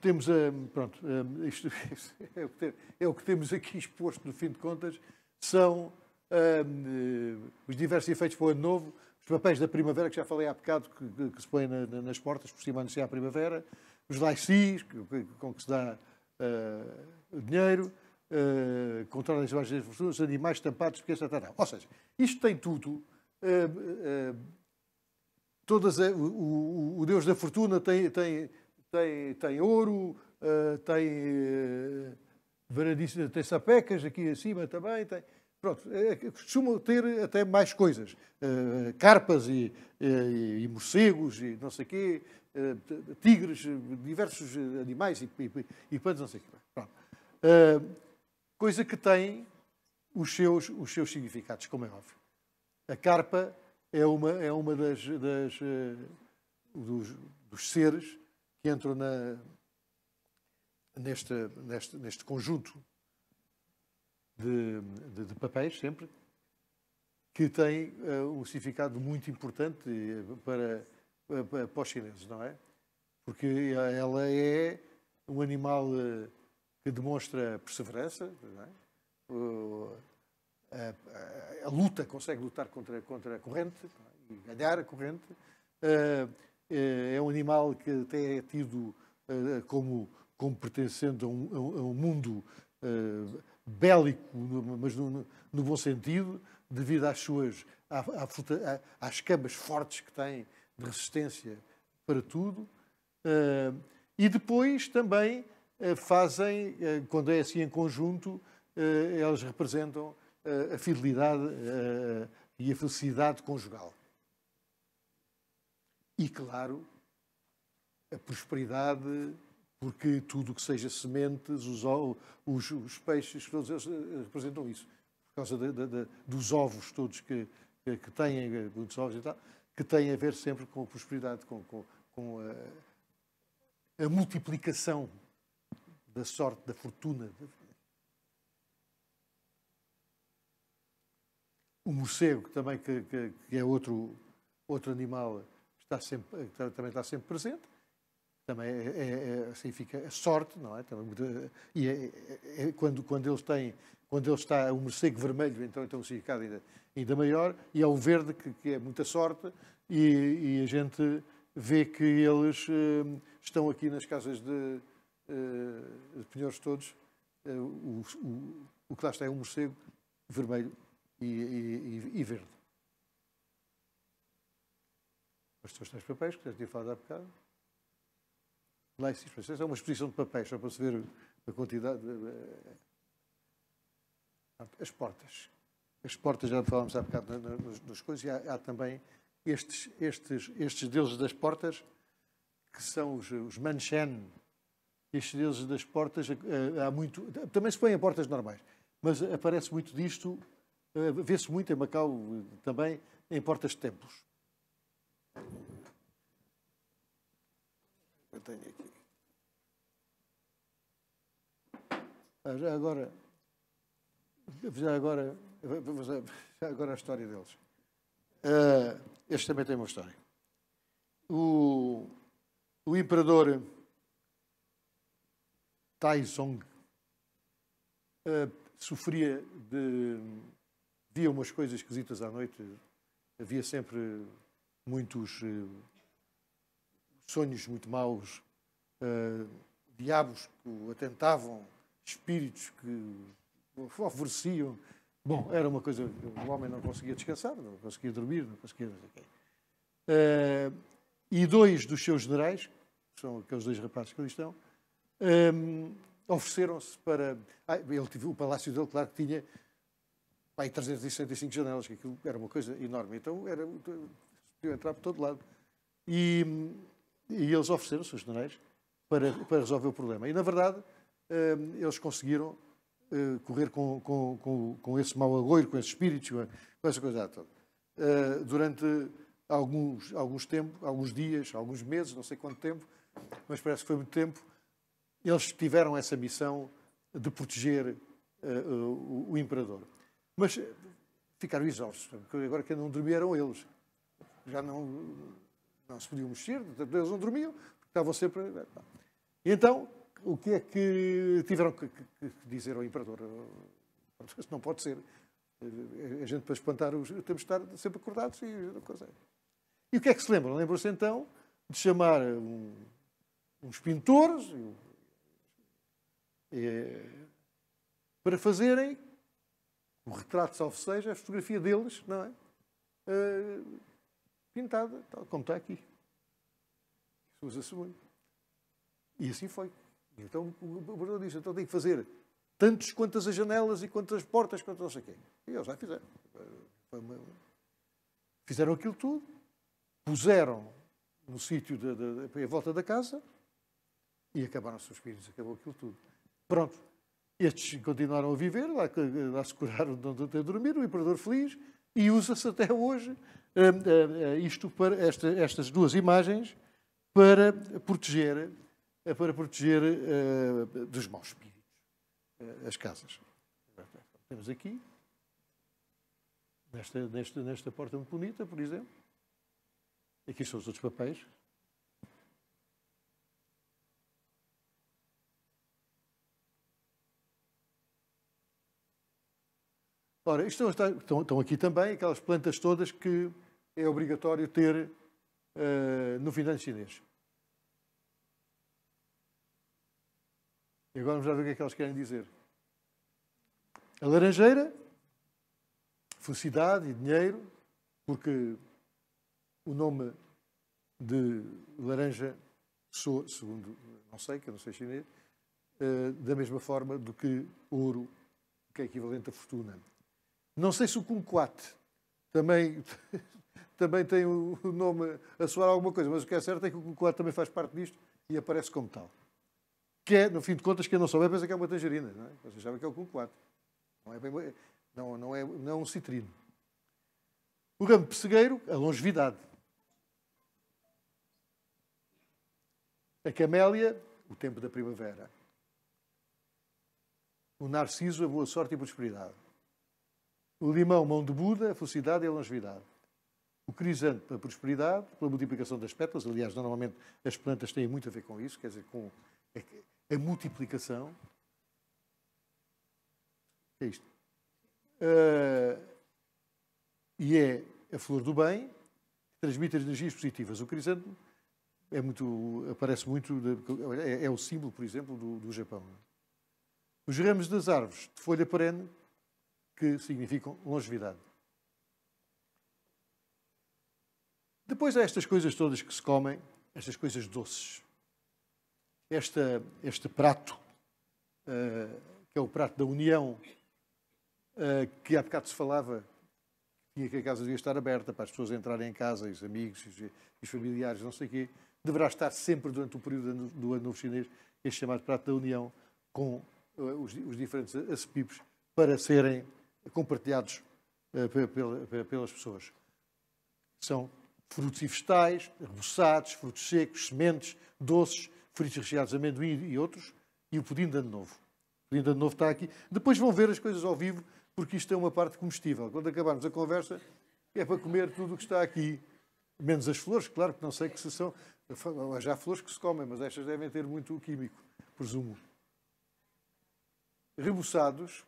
temos um, eh, pronto, um, eh, isto, isto é, o tem, é, o que temos aqui exposto, no fim de contas, são um, os diversos efeitos para o ano novo, papéis da primavera, que já falei há bocado, que, que, que se põem na, na, nas portas, por cima anunciar a primavera, os laicis, com que se dá uh, dinheiro, uh, controla as imagens das fortunas, animais tampados, porque etc. Ou seja, isto tem tudo. Uh, uh, todas, o, o, o, Deus da fortuna tem, tem, tem, tem ouro, tem, uh, tem sapecas aqui acima também, tem, Pronto, é costumo ter até mais coisas, eh, carpas e, e, e morcegos e não sei o quê, eh, tigres, diversos animais e, e, e não sei o quê. Eh, coisa que tem os seus, os seus significados, como é óbvio. A carpa é uma, é uma das, das dos, dos, seres que entram na, neste, neste, neste conjunto de, de, de papéis, sempre, que tem uh, um significado muito importante eh, para, eh, para, para os chineses, não é? Porque ela é um animal que demonstra perseverança, não é? a, a, a, luta, consegue lutar contra, contra a corrente é? e ganhar a corrente. é um animal que até é tido como, como pertencendo a um, a um mundo bélico, mas no, no, bom sentido, devido às suas à, à, às camas fortes que tem de resistência para tudo. Uh, e depois também uh, fazem, uh, quando é assim em conjunto, elas representam a fidelidade e a felicidade conjugal. E, claro, a prosperidade porque tudo que seja sementes, os, os, os peixes, todos eles eh, representam isso, por causa de, de, de, dos ovos todos que, que, têm, eh, muitos ovos e tal, que têm a ver sempre com a prosperidade, com, com, com a, eh, a, multiplicação da sorte, da fortuna. O morcego, também, que, que é outro, outro animal, está sempre, também está sempre presente também é, é, é significa assim, a sorte, não é? Também, e é, é, é, quando, quando eles têm, quando ele está o morcego vermelho, então, então um significado ainda, ainda maior, e há o verde, que, que é muita sorte, e, e, a gente vê que eles uh, estão aqui nas casas de, uh, de penhores todos, uh, o, o, o, que lá está é um morcego vermelho e, e, e verde. Estes são os papéis que já tinha falado há bocado. É, é uma exposição de papéis, só para se ver a quantidade. Eh, eh, as portas. As portas, já falámos há bocado nas, coisas, e há, há, também estes, estes, estes deuses das portas, que são os, os Manchen. Estes deuses das portas, eh, há muito. Também se põem portas normais, mas aparece muito disto, vê-se muito em Macau também, em portas de templos. Eu tenho aqui. Ah, agora, já agora, agora a história deles. Uh, este também tem uma história. O, o imperador Taizong uh, ah, sofria de. via umas coisas esquisitas à noite. Havia sempre muitos uh, sonhos muito maus, diabos que o atentavam espíritos que favoreciam. Bom, era uma coisa, o homem não conseguia descansar, não conseguia dormir, não conseguia. Uh, e dois dos seus generais, que são aqueles dois rapazes que ali estão, um, ehm, ofereceram-se para. Ah, ele teve o palácio dele, claro que tinha pai, 365 janelas, que aquilo era uma coisa enorme. Então era, eu entrar por todo lado. E, e eles ofereceram-se, os generais, para, para resolver o problema. E na verdade Ehm, eles conseguiram eh, correr com, com, com, com esse mau agouro, com esse espírito, eh, com essa coisa toda. Eh, durante alguns, alguns tempos alguns dias, alguns meses, não sei quanto tempo, mas parece que foi muito tempo, eles tiveram essa missão de proteger o, imperador. Mas ficaram exaustos, porque agora que não dormiam eram eles. Já não, não se podiam mexer, eles não dormiam, estavam sempre. Então, o que é que tiveram que, que, que dizer ao imperador? não pode ser. A gente, para espantar os. temos de estar sempre acordados e coisa. É. E o que é que se lembram? Lembram-se então de chamar um, uns pintores eh, para fazerem o retrato, salvo seja, a fotografia deles, não é? Uh, pintada, tal como está aqui. Usa-se E assim foi. Então o governador disse, então tem que fazer tantos quantas as janelas e quantas portas, quantas não sei quem. E eles já fizeram. Fizeram aquilo tudo, puseram no sítio da, volta da casa e acabaram-se os filhos, acabou aquilo tudo. Pronto. Estes continuaram a viver, lá, lá se curaram de onde até dormir o imperador feliz, e usa-se até hoje eh, eh, eh, isto para, esta, estas duas imagens para proteger é para proteger uh, dos maus espíritos eh, as casas. Temos aqui, nesta, nesta, nesta porta muito bonita, por exemplo, aqui são os outros papéis. Ora, estão, estão, estão aqui também aquelas plantas todas que é obrigatório ter uh, no vinho chinês. E agora vamos já ver o que é que elas querem dizer. A laranjeira, felicidade e dinheiro, porque o nome de laranja soa, segundo, não sei, que eu não sei chinês, eh, da mesma forma do que ouro, que é equivalente a fortuna. Não sei se o kumquat também, também tem o nome a soar alguma coisa, mas o que é certo é que o kumquat também faz parte disto e aparece como tal que é, no fim de contas, quem não souber pensa que é uma tangerina, não é? Vocês sabem que é o kumquat. Não é, bem, não, não, é, não é um citrino. O ramo pessegueiro, a longevidade. A camélia, o tempo da primavera. O narciso, a boa sorte e a prosperidade. O limão, mão de Buda, a felicidade e a longevidade. O crisanto, a prosperidade, pela multiplicação das pétalas. Aliás, normalmente as plantas têm muito a ver com isso, quer dizer, com é a multiplicação. É isto. Uh, e é a flor do bem que transmite as energias positivas. O crisântemo é muito, aparece muito, de, é, é, o símbolo, por exemplo, do, do Japão. É? Os ramos das árvores de folha perene que significam longevidade. Depois há estas coisas todas que se comem, estas coisas doces esta, este prato, uh, que é o prato da União, uh, que há bocado se falava, tinha que a casa devia estar aberta para as pessoas entrarem em casa, e os amigos, e os, e os familiares, não sei o quê, deverá estar sempre durante o período do Ano Novo Chinês, este chamado prato da União, com uh, os, os, diferentes acipipes, para serem compartilhados pelas pessoas. São frutos e vegetais, reboçados, frutos secos, sementes, doces, fritos recheados de amendoim e outros, e o pudim de ano novo. O pudim de ano novo está aqui. Depois vão ver as coisas ao vivo, porque isto é uma parte comestível. Quando acabarmos a conversa, é para comer tudo o que está aqui, menos as flores, claro, que não sei que se são... Já há flores que se comem, mas estas devem ter muito químico, presumo. Reboçados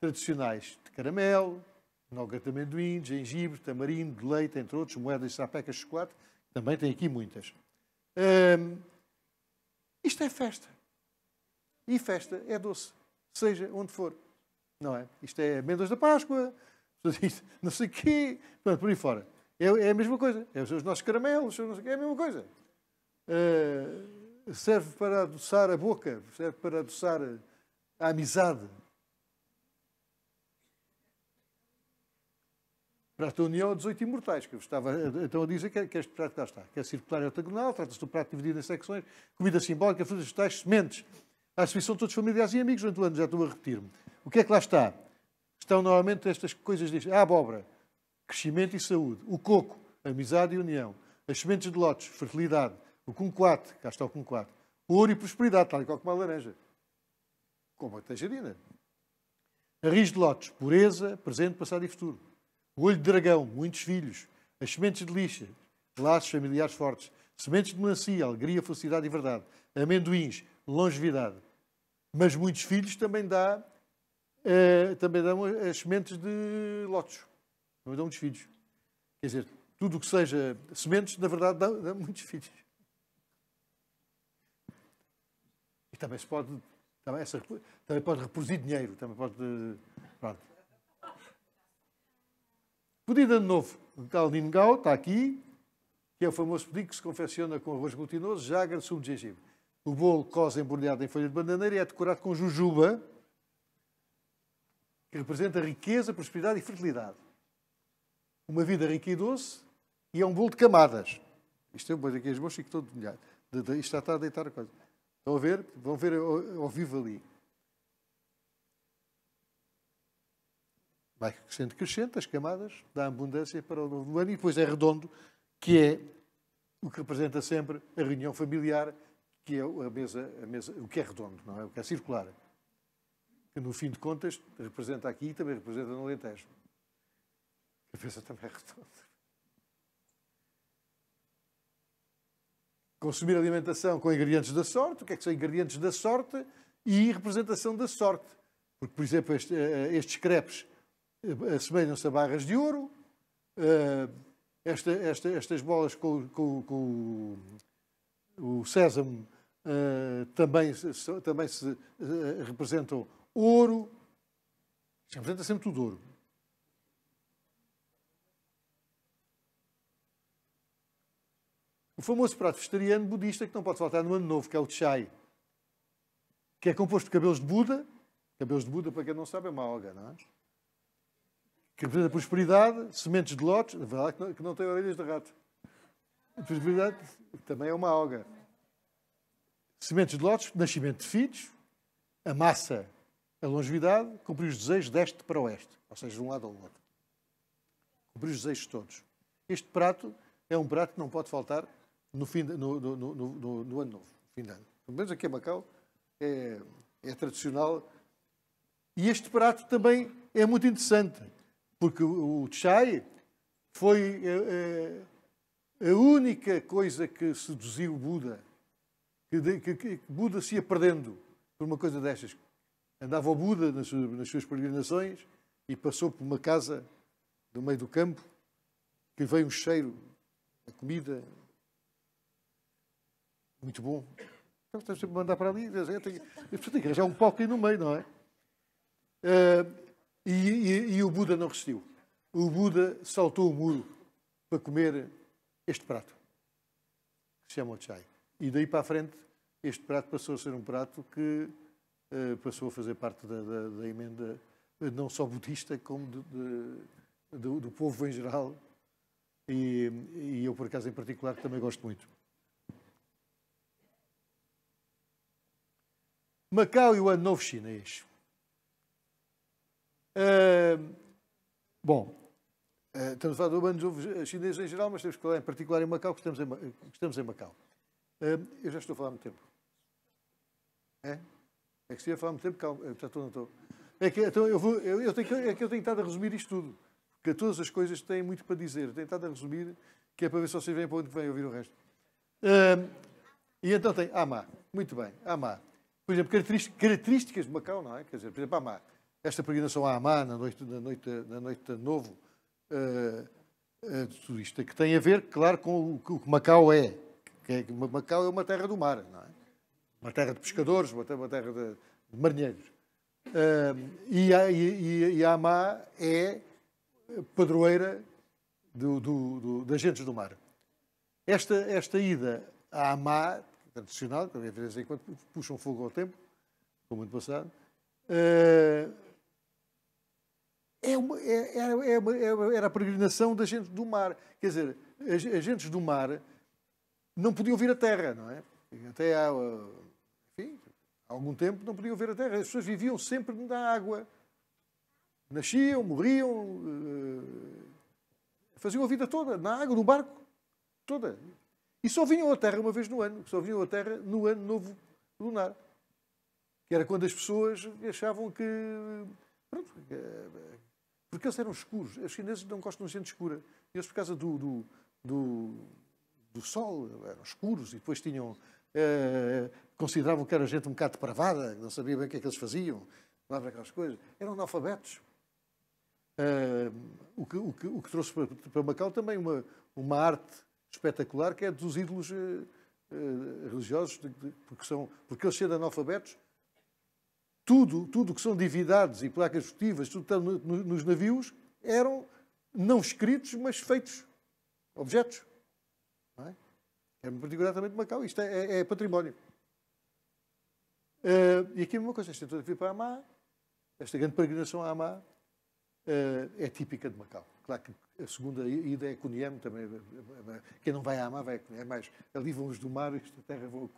tradicionais de caramelo, nougat de amendoim, de gengibre, tamarindo, de leite, entre outros, moedas, sapecas, chocolate, também tem aqui muitas. Um, isto é festa. E festa é doce, seja onde for. Não é? Isto é amêndoas da Páscoa, não sei o quê, Pronto, por aí fora. É, é, a mesma coisa. É os nossos caramelos, é a mesma coisa. Uh, serve para adoçar a boca, serve para adoçar a, a amizade, Prato da União, 18 imortais, que eu estava então a dizer que, é, que é este prato lá está, que é circular e ortogonal, trata-se do prato dividido em secções, comida simbólica, frutas vegetais, sementes. À disposição de todos familiares e amigos durante o ano, já estou a repetir-me. O que é que lá está? Estão normalmente estas coisas, a abóbora, crescimento e saúde, o coco, amizade e união, as sementes de lotes, fertilidade, o cumquate, cá está o cumquate, o ouro e prosperidade, tal e qual como a laranja, como a tangerina. A riz de lotes, pureza, presente, passado e futuro o olho de dragão, muitos filhos, as sementes de lixa, laços familiares fortes, sementes de melancia, alegria, felicidade e verdade, amendoins, longevidade. Mas muitos filhos também dá eh, também dão as sementes de lotos, também dão muitos filhos. Quer dizer, tudo o que seja sementes, na verdade, dá, dá muitos filhos. E também se pode, também, essa, também pode reproduzir dinheiro, também pode. Pronto. Pedido de novo de tal Ningau, está aqui, que é o famoso pedido que se confecciona com arroz glutinoso, jagra, sumo de gengibre. O bolo cose embrulhado em folha de bananeira e é decorado com jujuba, que representa riqueza, prosperidade e fertilidade. Uma vida rica e doce, e é um bolo de camadas. Isto é um bolo aqui, as mãos ficam todo molhado. Isto está a deitar a coisa. Estão a ver? Vão ver ao, ao vivo ali. vai sendo crescente as camadas, dá abundância para o novo ano e depois é redondo, que é o que representa sempre a reunião familiar, que é a mesa, a mesa, o que é redondo, não é? O que é circular. Que no fim de contas representa aqui e também representa no Alentejo. A mesa também é redonda. Consumir alimentação com ingredientes da sorte, o que é que são ingredientes da sorte e representação da sorte. Porque, por exemplo, este, eh, eh, estes crepes assemelham-se a barras de ouro. Eh, esta, esta, estas bolas com, com, com o, o sésamo também, eh, também se eh, representam ouro. Isto representa sempre tudo ouro. O famoso prato vegetariano budista que não pode faltar no ano novo, que é o chai, que é composto de cabelos de Buda. Cabelos de Buda, para quem não sabe, é uma alga, não é? que representa prosperidade, sementes de lotes, é que não tem orelhas de rato. Prosperidade também é uma alga. Sementes de lotes, nascimento de filhos, a massa, a longevidade, cumprir os desejos deste para oeste, ou seja, de um lado ao outro. Cumprir os desejos todos. Este prato é um prato que não pode faltar no, fim de, no, no, no, no, ano novo, fim de ano. Pelo menos aqui em Macau é, é tradicional. E este prato também é muito interessante porque o, Chai foi a, eh, a, eh, a, única coisa que seduziu Buda, que, que, que, Buda se ia perdendo por uma coisa destas. Andava o Buda nas, nas suas peregrinações e passou por uma casa no meio do campo que veio um cheiro, a comida, muito bom. Então, sempre a mandar para ali, a tem que arranjar um pó aqui no meio, não é? Uh, e, e, e o Buda não resistiu. O Buda saltou o muro para comer este prato, que se chama o chai. E daí para a frente, este prato passou a ser um prato que uh, passou a fazer parte da, da, da, emenda, não só budista, como de, de, do, do, povo em geral. E, e eu, por acaso, em particular, também gosto muito. Macau e o Ano Novo Chinês bom, uh, estamos a falar do urbano dos ovos eh, chineses em geral, mas temos que falar em particular em Macau, que estamos em, que estamos em Macau. Uh, eu já estou a falar há muito tempo. É? É que se ia falar há muito tempo, calma, eh, eu já estou, não estou. É que, então, eu vou, eu, eu tenho, que, é que eu tenho estado a resumir isto tudo, porque todas as coisas têm muito para dizer. Eu tenho estado a resumir, que é para ver se vocês vêm para onde vêm ouvir o resto. e então tem AMA, muito bem, AMA. Por exemplo, características de Macau, não é? Quer dizer, por exemplo, AMA esta peregrinação à Amá na noite, na noite, na noite novo, uh, eh, uh, eh, turista, que tem a ver, claro, com o que Macau é. Que é, Macau é uma terra do mar, não é? Uma terra de pescadores, uma terra, de, de marinheiros. Uh, e, a, e, e a Amá é padroeira do, do, do, das gentes do mar. Esta, esta ida à Amá, tradicional, que de vez em quando puxam fogo ao tempo, como muito passado, uh, É uma, era a peregrinação da gente do mar. Quer dizer, agentes do mar não podiam vir à terra, não é? Até há, ah, enfim, há algum tempo não podiam vir à terra. As pessoas viviam sempre na água. Nasciam, morriam, ah, faziam a vida toda na água, no barco, toda. E só vinham à terra uma vez no ano, só vinham à terra no ano novo lunar. Que era quando as pessoas achavam que, pronto, porque eles eram escuros. Os chineses não gostam de gente escura. Eles, por causa do, do, do, do sol, eram escuros e depois tinham. Eh, consideravam que era gente um bocado depravada, não sabia bem o que é que eles faziam, lá para aquelas coisas. Eram analfabetos. Eh, o, que, o, que, o que trouxe para, para Macau também uma, uma arte espetacular que é dos ídolos eh, eh religiosos, de, de, porque, são, porque eles sendo analfabetos tudo, tudo que são dividados e placas votivas, tudo que está no, nos navios, eram não escritos, mas feitos, objetos. Não é? é de Macau, isto é, é, é património. Uh, e aqui uma coisa, esta fotografia para Amá, esta grande peregrinação a Amá, uh, é típica de Macau. Claro que a segunda ida é Cunhame também. É, é, é, quem não vai a Amá vai a mas ali vão os do mar, esta terra vão a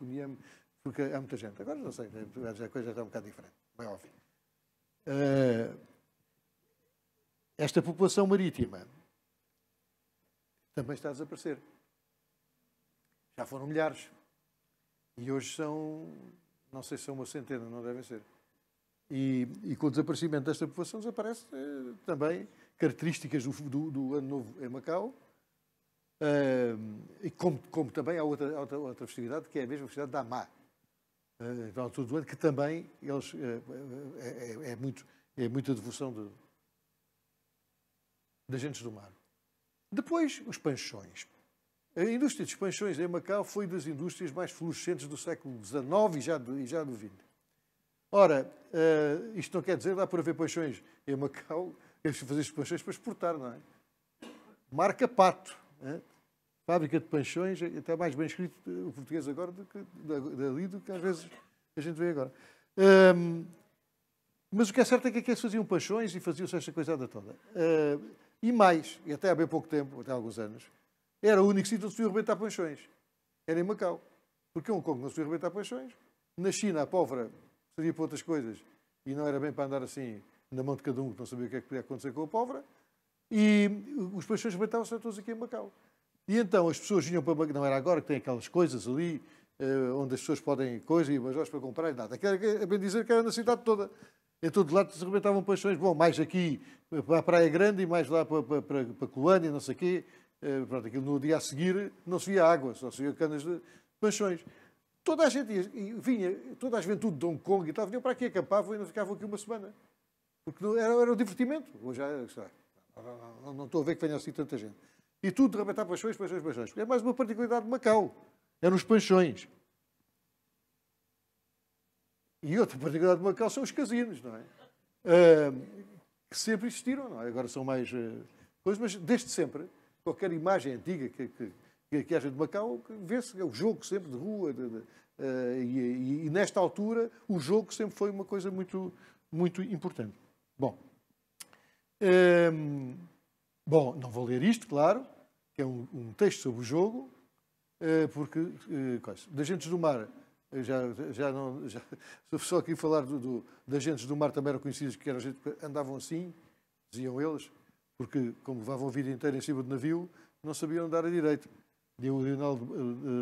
porque há muita gente. Agora não sei, eh, a coisa está é um bocado diferente, bem óbvio. Uh, eh, esta população marítima também está a desaparecer. Já foram milhares. E hoje são, não sei se são uma centena, não devem ser. E, e com o desaparecimento desta população desaparece eh, também características do, do, do, ano novo em Macau, uh, e como, como, também há outra, outra, outra festividade, que é a mesma festividade da Amá, em eh, todo o ano, que também eles, eh, eh, é, é, muito, é muita devoção de, de agentes do mar. Depois, os panchões. A indústria dos panchões em Macau foi das indústrias mais florescentes do século XIX e já do, e já do XX. Ora, uh, isto não quer dizer dá para haver panchões em Macau, eles fazem estes panchões para exportar, não é? Marca Pato. Não é? fábrica de panchões, é até mais bem escrito o português agora do que, dali do que às vezes a gente vê agora. Um, mas o que é certo é que aqueles faziam panchões e faziam-se esta coisada toda. Uh, e mais, e até há bem pouco tempo, até há alguns anos, era o único sítio onde se podia arrebentar panchões. Era em Macau. Porque Hong Kong não se podia arrebentar panchões. Na China, a pólvora seria para outras coisas e não era bem para andar assim na mão de cada um que não sabia o que é que podia acontecer com a pólvora. E os panchões arrebentavam-se todos aqui em Macau. E então as pessoas vinham para. Não era agora que tem aquelas coisas ali, uh, onde as pessoas podem coisa e mas para comprar e nada. Aquilo bem dizer, que era na cidade toda. Em todo lado se arrebentavam paixões. Bom, mais aqui eh, para a Praia Grande e mais lá para, para, para, para Colânia, não sei o quê. Uh, pronto, aquilo no dia a seguir não se via água, só se via canas de paixões. Toda a gente ia, vinha, toda a juventude de Hong Kong e tal, vinha para aqui, acampavam e não ficavam aqui uma semana. Porque não, era, era o divertimento. Hoje já, já, não, não, não, não estou a ver que venha assim tanta gente. E tudo arrebentar paixões, paixões, paixões. É mais uma particularidade de Macau. É nos paixões. E outra particularidade de Macau são os casinos, não é? Uh, que sempre existiram, não é? Agora são mais uh, coisas, mas desde sempre, qualquer imagem antiga que, que, que, que haja de Macau, vê-se é o jogo sempre de rua. De, de, uh, e, e, e nesta altura, o jogo sempre foi uma coisa muito, muito importante. Bom. Um, bom, não vou ler isto, claro que é um, um texto sobre o jogo, eh, porque, uh, quais? De Agentes do Mar, já, já não. Já, só aqui falar do, do, de Agentes do Mar também eram conhecidos, que eram gente que andavam assim, diziam eles, porque, como levavam a vida inteira em cima do navio, não sabiam andar à direita. E o Leonardo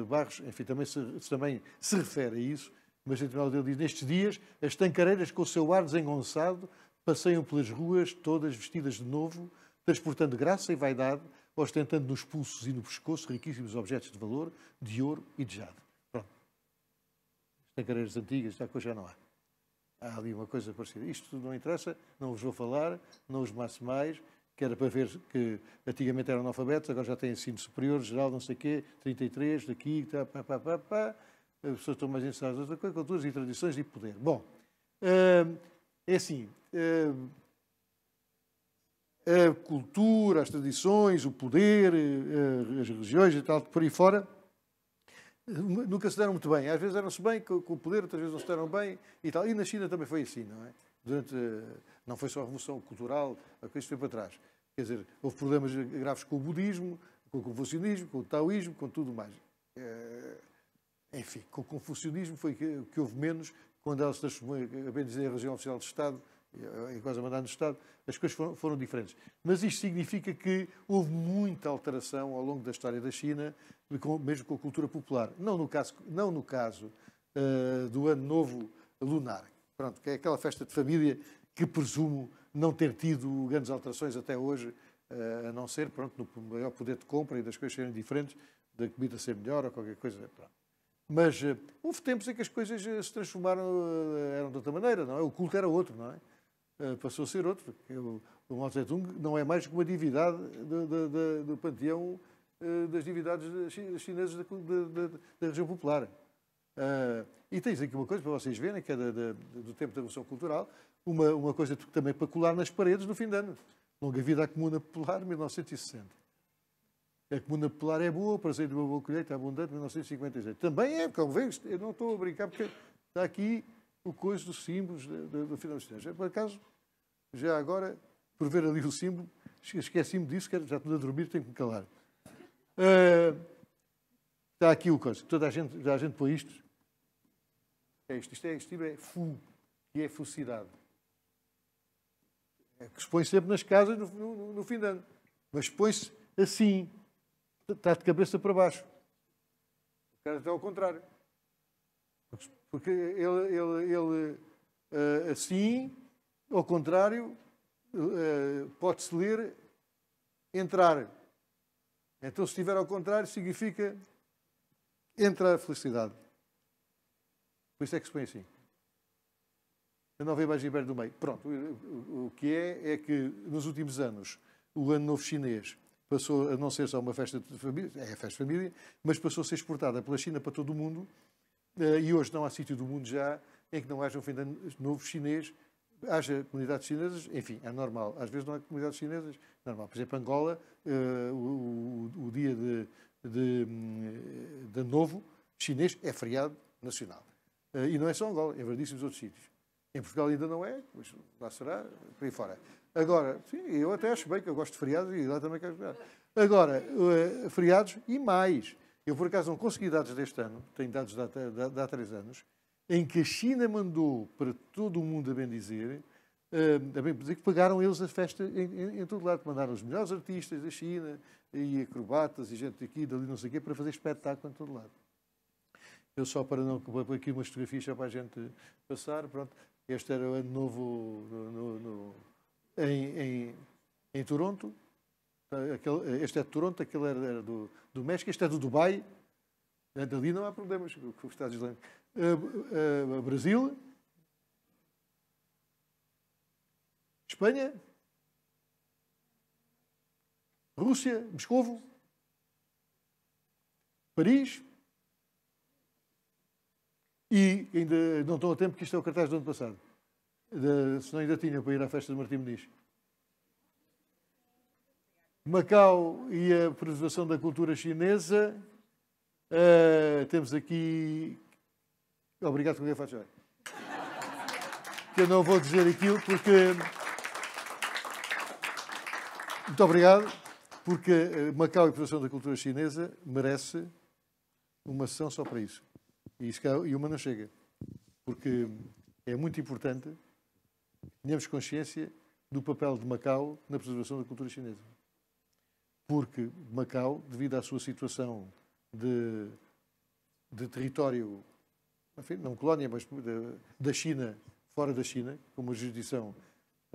eh, Barros, enfim, também se, também se refere a isso, mas o final dele diz: Nestes dias, as tancareiras com o seu ar desengonçado passeiam pelas ruas, todas vestidas de novo, transportando graça e vaidade, ostentando nos pulsos e no pescoço riquíssimos objetos de valor, de ouro e de jade. Pronto. As carreiras antigas, já coisa já não há. Há ali uma coisa parecida. Isto não interessa, não vos vou falar, não os maço mais, que era para ver que antigamente eram analfabetos, agora já têm ensino superior, geral, não sei o quê, 33, daqui, tá, pá, pá, pá, pá. As pessoas estão mais interessadas em outra coisa, culturas e tradições e poder. Bom, hum, é assim, hum, a cultura, as tradições, o poder, eh, eh, as religiões e tal, por aí fora, eh, nunca se deram muito bem. Às vezes deram-se bem com o poder, outras vezes não se deram bem e tal. E na China também foi assim, não é? Durante, não foi só a Revolução Cultural, a há foi para trás. Quer dizer, houve problemas graves com o budismo, com o confucionismo, com o taoísmo, com tudo mais. Enfim, com o confucionismo foi que houve menos quando ela se transformou, a bem dizer, a região oficial do Estado a mandar no Estado, as coisas foram, foram, diferentes. Mas isto significa que houve muita alteração ao longo da história da China, mesmo com a cultura popular. Não no caso, não no caso uh, do Ano Novo Lunar, pronto, que é aquela festa de família que presumo não ter tido grandes alterações até hoje, uh, a não ser pronto, no maior poder de compra e das coisas serem diferentes, da comida ser melhor ou qualquer coisa. Pronto. Mas uh, houve tempos em que as coisas se transformaram, eram de outra maneira, não é? O culto era outro, não é? Eh, passou a ser outro. É o Mao Zedong não é mais que uma divindade do panteão eh, das divindades chinesas da, da, da, região popular. Uh, e tens aqui uma coisa para vocês verem, que é da, do tempo da Revolução Cultural, uma, uma coisa também é para colar nas paredes no fim de ano. Longa vida à Comuna Popular, 1960. A Comuna Popular é boa, o prazer de uma boa colheita abundante, 1957. Também é, como vês, eu não estou a brincar, porque está aqui o coiso dos símbolos do financeiro. É, por acaso, já agora, por ver ali o símbolo, esqueci-me disso, que já estou a dormir, tenho que me calar. Uh, está aqui o coisa. Toda a gente, toda a gente põe isto. É isto. Isto é, isto é fu, que é fucidade. É que se põe sempre nas casas no, no, no fim de ano. Mas põe-se assim. Está de cabeça para baixo. O cara está ao é contrário. Porque ele, ele, ele eh, assim, ao contrário, eh, pode-se ler entrar. Então, se estiver ao contrário, significa entrar a felicidade. Por isso é que se põe assim. A nova imagem perto do meio. Pronto, o que é, é que nos últimos anos o Ano Novo Chinês passou a não ser só uma festa de família, é a festa de família, mas passou a ser exportada pela China para todo o mundo eh, e hoje não há sítio do mundo já em que não haja um fim de novo chinês, haja comunidades chinesas, enfim, é normal. Às vezes não há comunidades chinesas, normal. Por exemplo, Angola, uh, o, o, dia de, de, de, novo chinês é feriado nacional. Uh, e não é só Angola, é variedíssimos outros sítios. Em Portugal ainda não é, mas lá será, por aí fora. Agora, sim, eu até acho bem que eu gosto de feriados e lá também quero jogar. Agora, uh, feriados e mais. Eu, por acaso, não consegui dados deste ano, tenho dados de há, de, de há três anos, em que a China mandou para todo o mundo a bem dizer, eh, a bem dizer que pagaram eles a festa em, em, em todo lado. Mandaram os melhores artistas da China, e acrobatas, e gente daqui, dali, não sei o quê, para fazer espetáculo em todo lado. Eu só para não aqui umas fotografias só para a gente passar, pronto. Este era o ano novo no, no, no, em, em, em Toronto. Aquele, este é de Toronto, aquele era, era do, do, México, este é do Dubai. É dali não há problemas com os Estados Unidos. Uh, uh, Brasil. Espanha. Rússia. Moscovo. Paris. E ainda não estou a tempo que isto é o cartaz do ano passado. De, senão ainda tinha para ir à festa do Martim Muniz. Macau e a preservação da cultura chinesa. Uh, temos aqui. Obrigado, por faz Que eu não vou dizer aquilo porque. Muito obrigado, porque eh, Macau e a preservação da cultura chinesa merece uma sessão só para isso. E, isso e uma não chega. Porque é muito importante que tenhamos consciência do papel de Macau na preservação da cultura chinesa porque Macau, devido à sua situação de, de território, enfim, não colónia, mas da China, fora da China, com uma jurisdição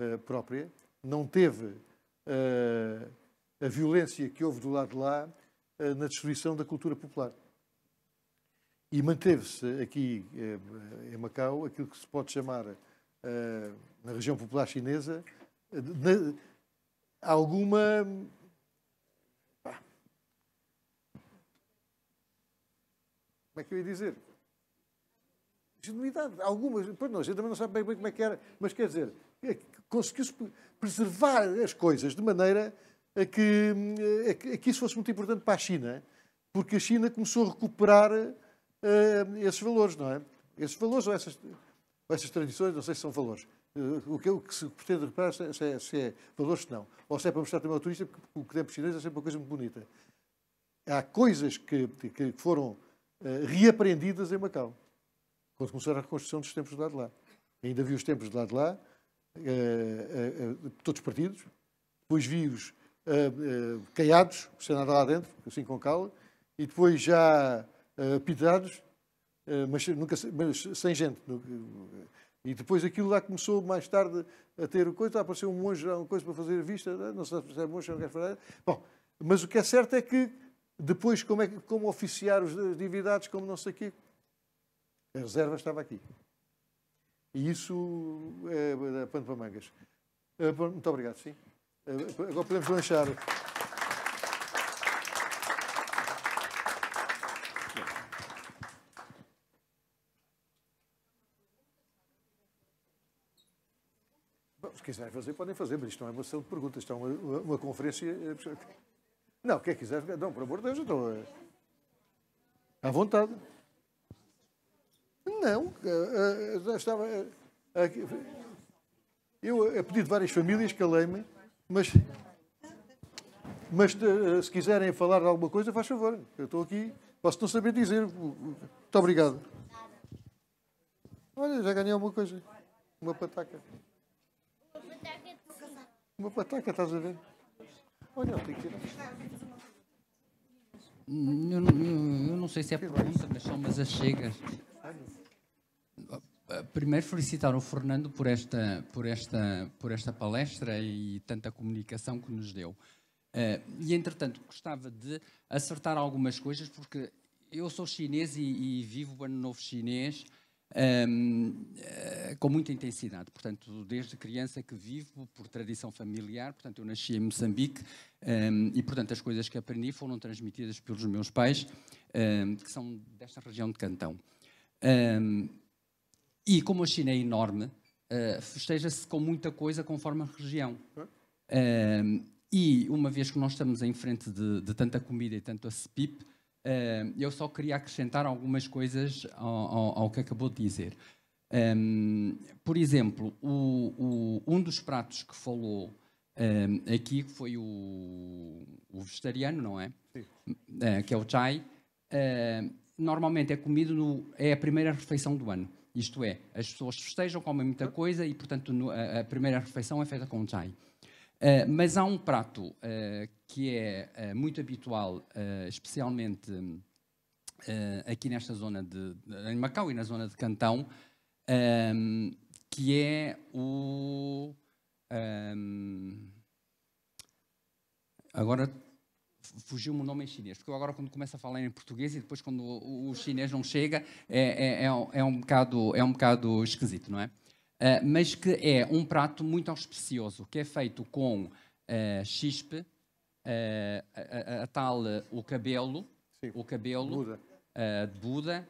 uh, própria, não teve uh, a violência que houve do lado de lá uh, na destruição da cultura popular. E manteve-se aqui em Macau aquilo que se pode chamar, na região popular chinesa, na, alguma Como é que eu ia dizer? Genuidade. Algumas. Pois não, a gente também não sabe bem, bem como é que era. Mas quer dizer, é conseguiu-se preservar as coisas de maneira a que, a que, a que isso fosse muito importante para a China, porque a China começou a recuperar uh, esses valores, não é? Esses valores ou essas, ou essas tradições, não sei se são valores. Uh, o, que, o que se pretende reparar se, é, se, é, se é valores, se não. Ou se é para mostrar também ao turista, porque o que tempo chinês é sempre uma coisa muito bonita. Há coisas que, que foram eh, reaprendidas em Macau, quando começou a reconstrução dos tempos do lado de lá. Ainda vi os tempos do lado de lá, uh, uh, todos partidos, depois vi-os caiados, sem nada lá dentro, assim com cala, e depois já pintados, mas, nunca, mas sem gente. E depois aquilo lá começou mais tarde a ter coisa, apareceu um monge, uma coisa para fazer a vista, não sei se é monge, não quer falar. Bom, mas o que é certo é que depois, como, é que, como oficiar os, as como não sei o quê. A reserva estava aqui. E isso é, é pano para mangas. Eh, muito obrigado, sim. Eh, agora podemos lanchar. Bom, se quiserem fazer, podem fazer, mas isto não é uma sessão de perguntas, isto é uma, uma, uma conferência. Eh, não, quem quiser ficar. Não, por amor de Deus, eu estou. É, à vontade. Não, é, é, já estava. Eu, a pedido de várias famílias, calei-me, mas. Mas eh, se quiserem falar de alguma coisa, faz favor. Eu estou aqui, posso não saber dizer. Muito obrigado. Olha, já ganhei alguma coisa. Uma pataca. Uma pataca, estás a ver? Olha, hum, eu tenho que tirar. Eu, eu, eu não sei se é pergunta, mas são umas as chegas. Ah, ah, primeiro felicitar o Fernando por esta, por esta, por esta palestra e tanta comunicação que nos deu. Uh, e entretanto gostava de acertar algumas coisas porque eu sou chinês e, e vivo o ano novo chinês eh, com muita intensidade. Portanto, desde criança que vivo por tradição familiar, portanto, eu nasci em Moçambique um, e, portanto, as coisas que aprendi foram transmitidas pelos meus pais, um, que são desta região de Cantão. Um, e como a China é enorme, uh, festeja-se com muita coisa conforme a região. e uma vez que nós estamos em frente de, de tanta comida e tanto a CEPIP, Uh, eu só queria acrescentar algumas coisas ao, ao, ao que acabou de dizer. Um, ehm, por exemplo, o, o, um dos pratos que falou um, ehm, aqui foi o, o, vegetariano, não é? Uh, que é o chai. Uh, normalmente é comido no, é a primeira refeição do ano. Isto é, as pessoas festejam, comem muita uhum. coisa e, portanto, no, a, a, primeira refeição é feita com chai. Eh, mas há um prato uh, que é uh, muito habitual, especialmente aqui nesta zona de, em Macau e na zona de Cantão, um, ehm, que é o. Um, ehm, agora fugiu-me o nome em chinês, porque agora quando começo a falar em português e depois quando o, chinês não chega, é, é, é, um, é, um, bocado, é um bocado esquisito, não é? Ah, mas que é um prato muito auspicioso, que é feito com ah, chispe, ah, a, a, a, tal o cabelo, Sim. o cabelo Buda. de Buda,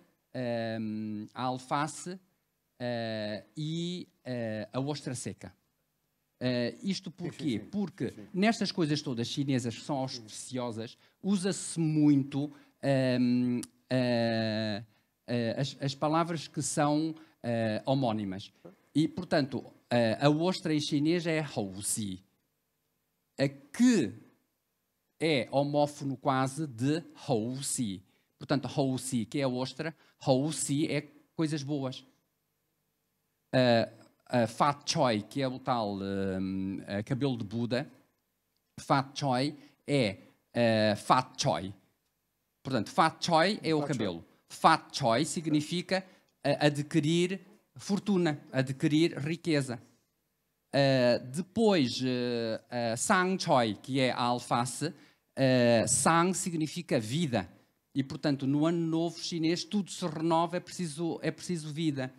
a alface e a ostra seca. Uh, isto porquê? sim, sim. Porque nestas coisas todas chinesas que são auspiciosas, usa-se muito uh, uh, as, as, palavras que são homónimas. E, portanto, eh, a ostra em chinês é houzi, a que é homófono quase de houzi. Portanto, houzi, que é a ostra, houzi é coisas boas. A, a fat choi, que é o tal um, eh, cabelo de Buda, fat choi é uh, fat choi. Portanto, fat choi é o fat cabelo. Fat choi significa uh, adquirir fortuna, adquirir riqueza. Uh, depois, uh, uh, sang choi, que é a alface, uh, sang significa vida. E, portanto, no ano novo chinês, tudo se renova, é preciso, é preciso vida.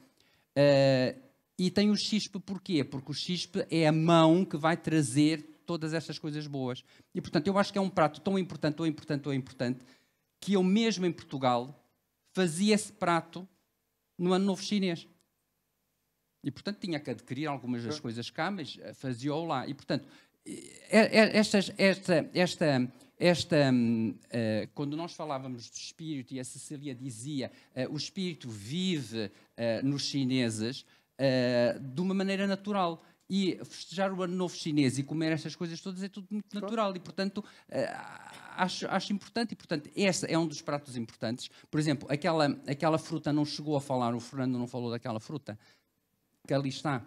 e tem o xispe porquê? Porque o xispe é a mão que vai trazer todas estas coisas boas. E, portanto, eu acho que é um prato tão importante, tão importante, tão importante, que eu mesmo em Portugal fazia esse prato no ano novo chinês. E, portanto, tinha que adquirir algumas das hum. coisas cá, mas eh, fazia-o lá. E, portanto, eh, é, é, estas, esta, esta, esta uh, quando nós falávamos do espírito, e a Cecília dizia, uh, o espírito vive uh, nos chineses de uma maneira natural. E festejar o ano novo chinês e comer estas coisas todas é tudo muito natural. E, portanto, acho, acho importante. E, portanto, esse é um dos pratos importantes. Por exemplo, aquela, aquela fruta não chegou a falar, o Fernando não falou daquela fruta que ali está.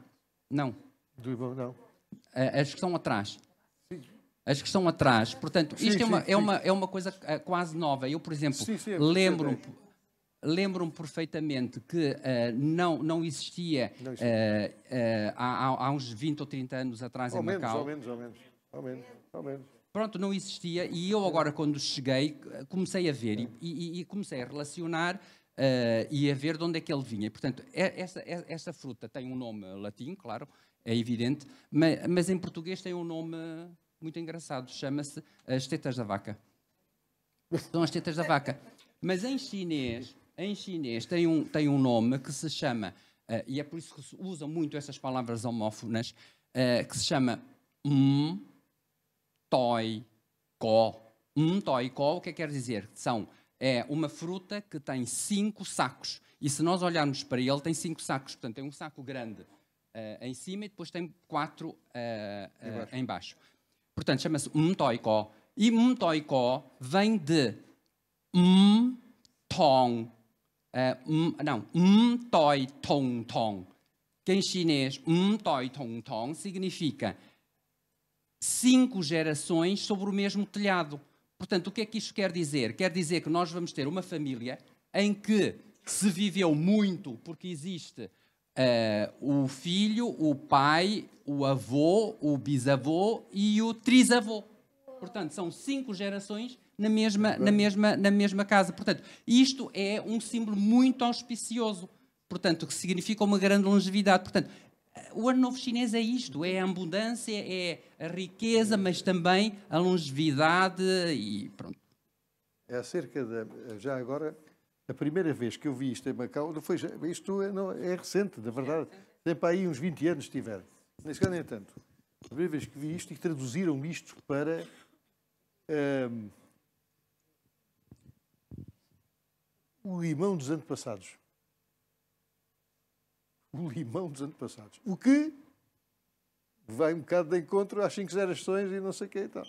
Não. Do não. Eh, as que estão atrás. Sim. As que estão atrás. Portanto, isto é sim, é, uma, é, uma, é uma coisa eh, quase nova. Eu, por exemplo, é lembro-me lembro-me perfeitamente que uh, não, não existia, não existia. Uh, uh, há, há, uns 20 ou 30 anos atrás ao em menos, Macau. Ao menos, ao menos, ao menos, ao menos. Pronto, não existia e eu agora quando cheguei comecei a ver e, e, e comecei a relacionar uh, e a ver de onde é que ele vinha. Portanto, é, essa, é, essa fruta tem um nome latim, claro, é evidente, mas, mas em português tem um nome muito engraçado, chama-se as tetas da vaca. São as tetas da vaca. Mas em chinês, em chinês tem um, tem um nome que se chama, uh, e é por isso que se usam muito essas palavras homófonas, uh, que se chama um toi ko. Um toi ko, o que é que quer dizer? São é uma fruta que tem cinco sacos. E se nós olharmos para ele, tem cinco sacos. Portanto, tem um saco grande uh, em cima e depois tem quatro uh, eh, uh, eh, em baixo. Portanto, chama-se mtoikó. E mtoikó vem de mtong. Uh, não, mtoi tong tong. Que em chinês, mtoi tong tong significa cinco gerações sobre o mesmo telhado. Portanto, o que é que isto quer dizer? Quer dizer que nós vamos ter uma família em que se viveu muito, porque existe uh, o filho, o pai, o avô, o bisavô e o trisavô. Portanto, são cinco gerações na mesma, na mesma, na mesma casa. Portanto, isto é um símbolo muito auspicioso. Portanto, que significa uma grande longevidade. Portanto, o ano novo chinês é isto, é a abundância, é a riqueza, mas também a longevidade e pronto. É acerca da, já agora, a primeira vez que eu vi isto em Macau, não foi, isto é, não, é recente, na verdade, tem para aí uns 20 anos tiver, nem sequer nem tanto. A primeira vez que vi isto e traduziram isto para... Um, ehm, o irmão dos antepassados o limão dos antepassados. O que vai um bocado de encontro às cinco gerações e não sei o que e tal.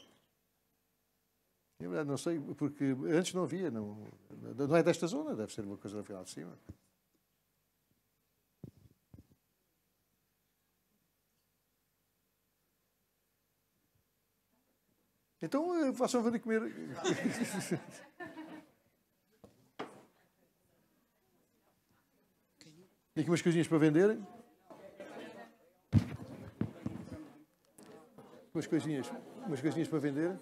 É verdade, não sei, porque antes não havia, não, não é desta zona, deve ser uma coisa da final de cima. Então eh, façam vir comer. Tem aqui umas coisinhas para venderem. Umas coisinhas, umas coisinhas para vender.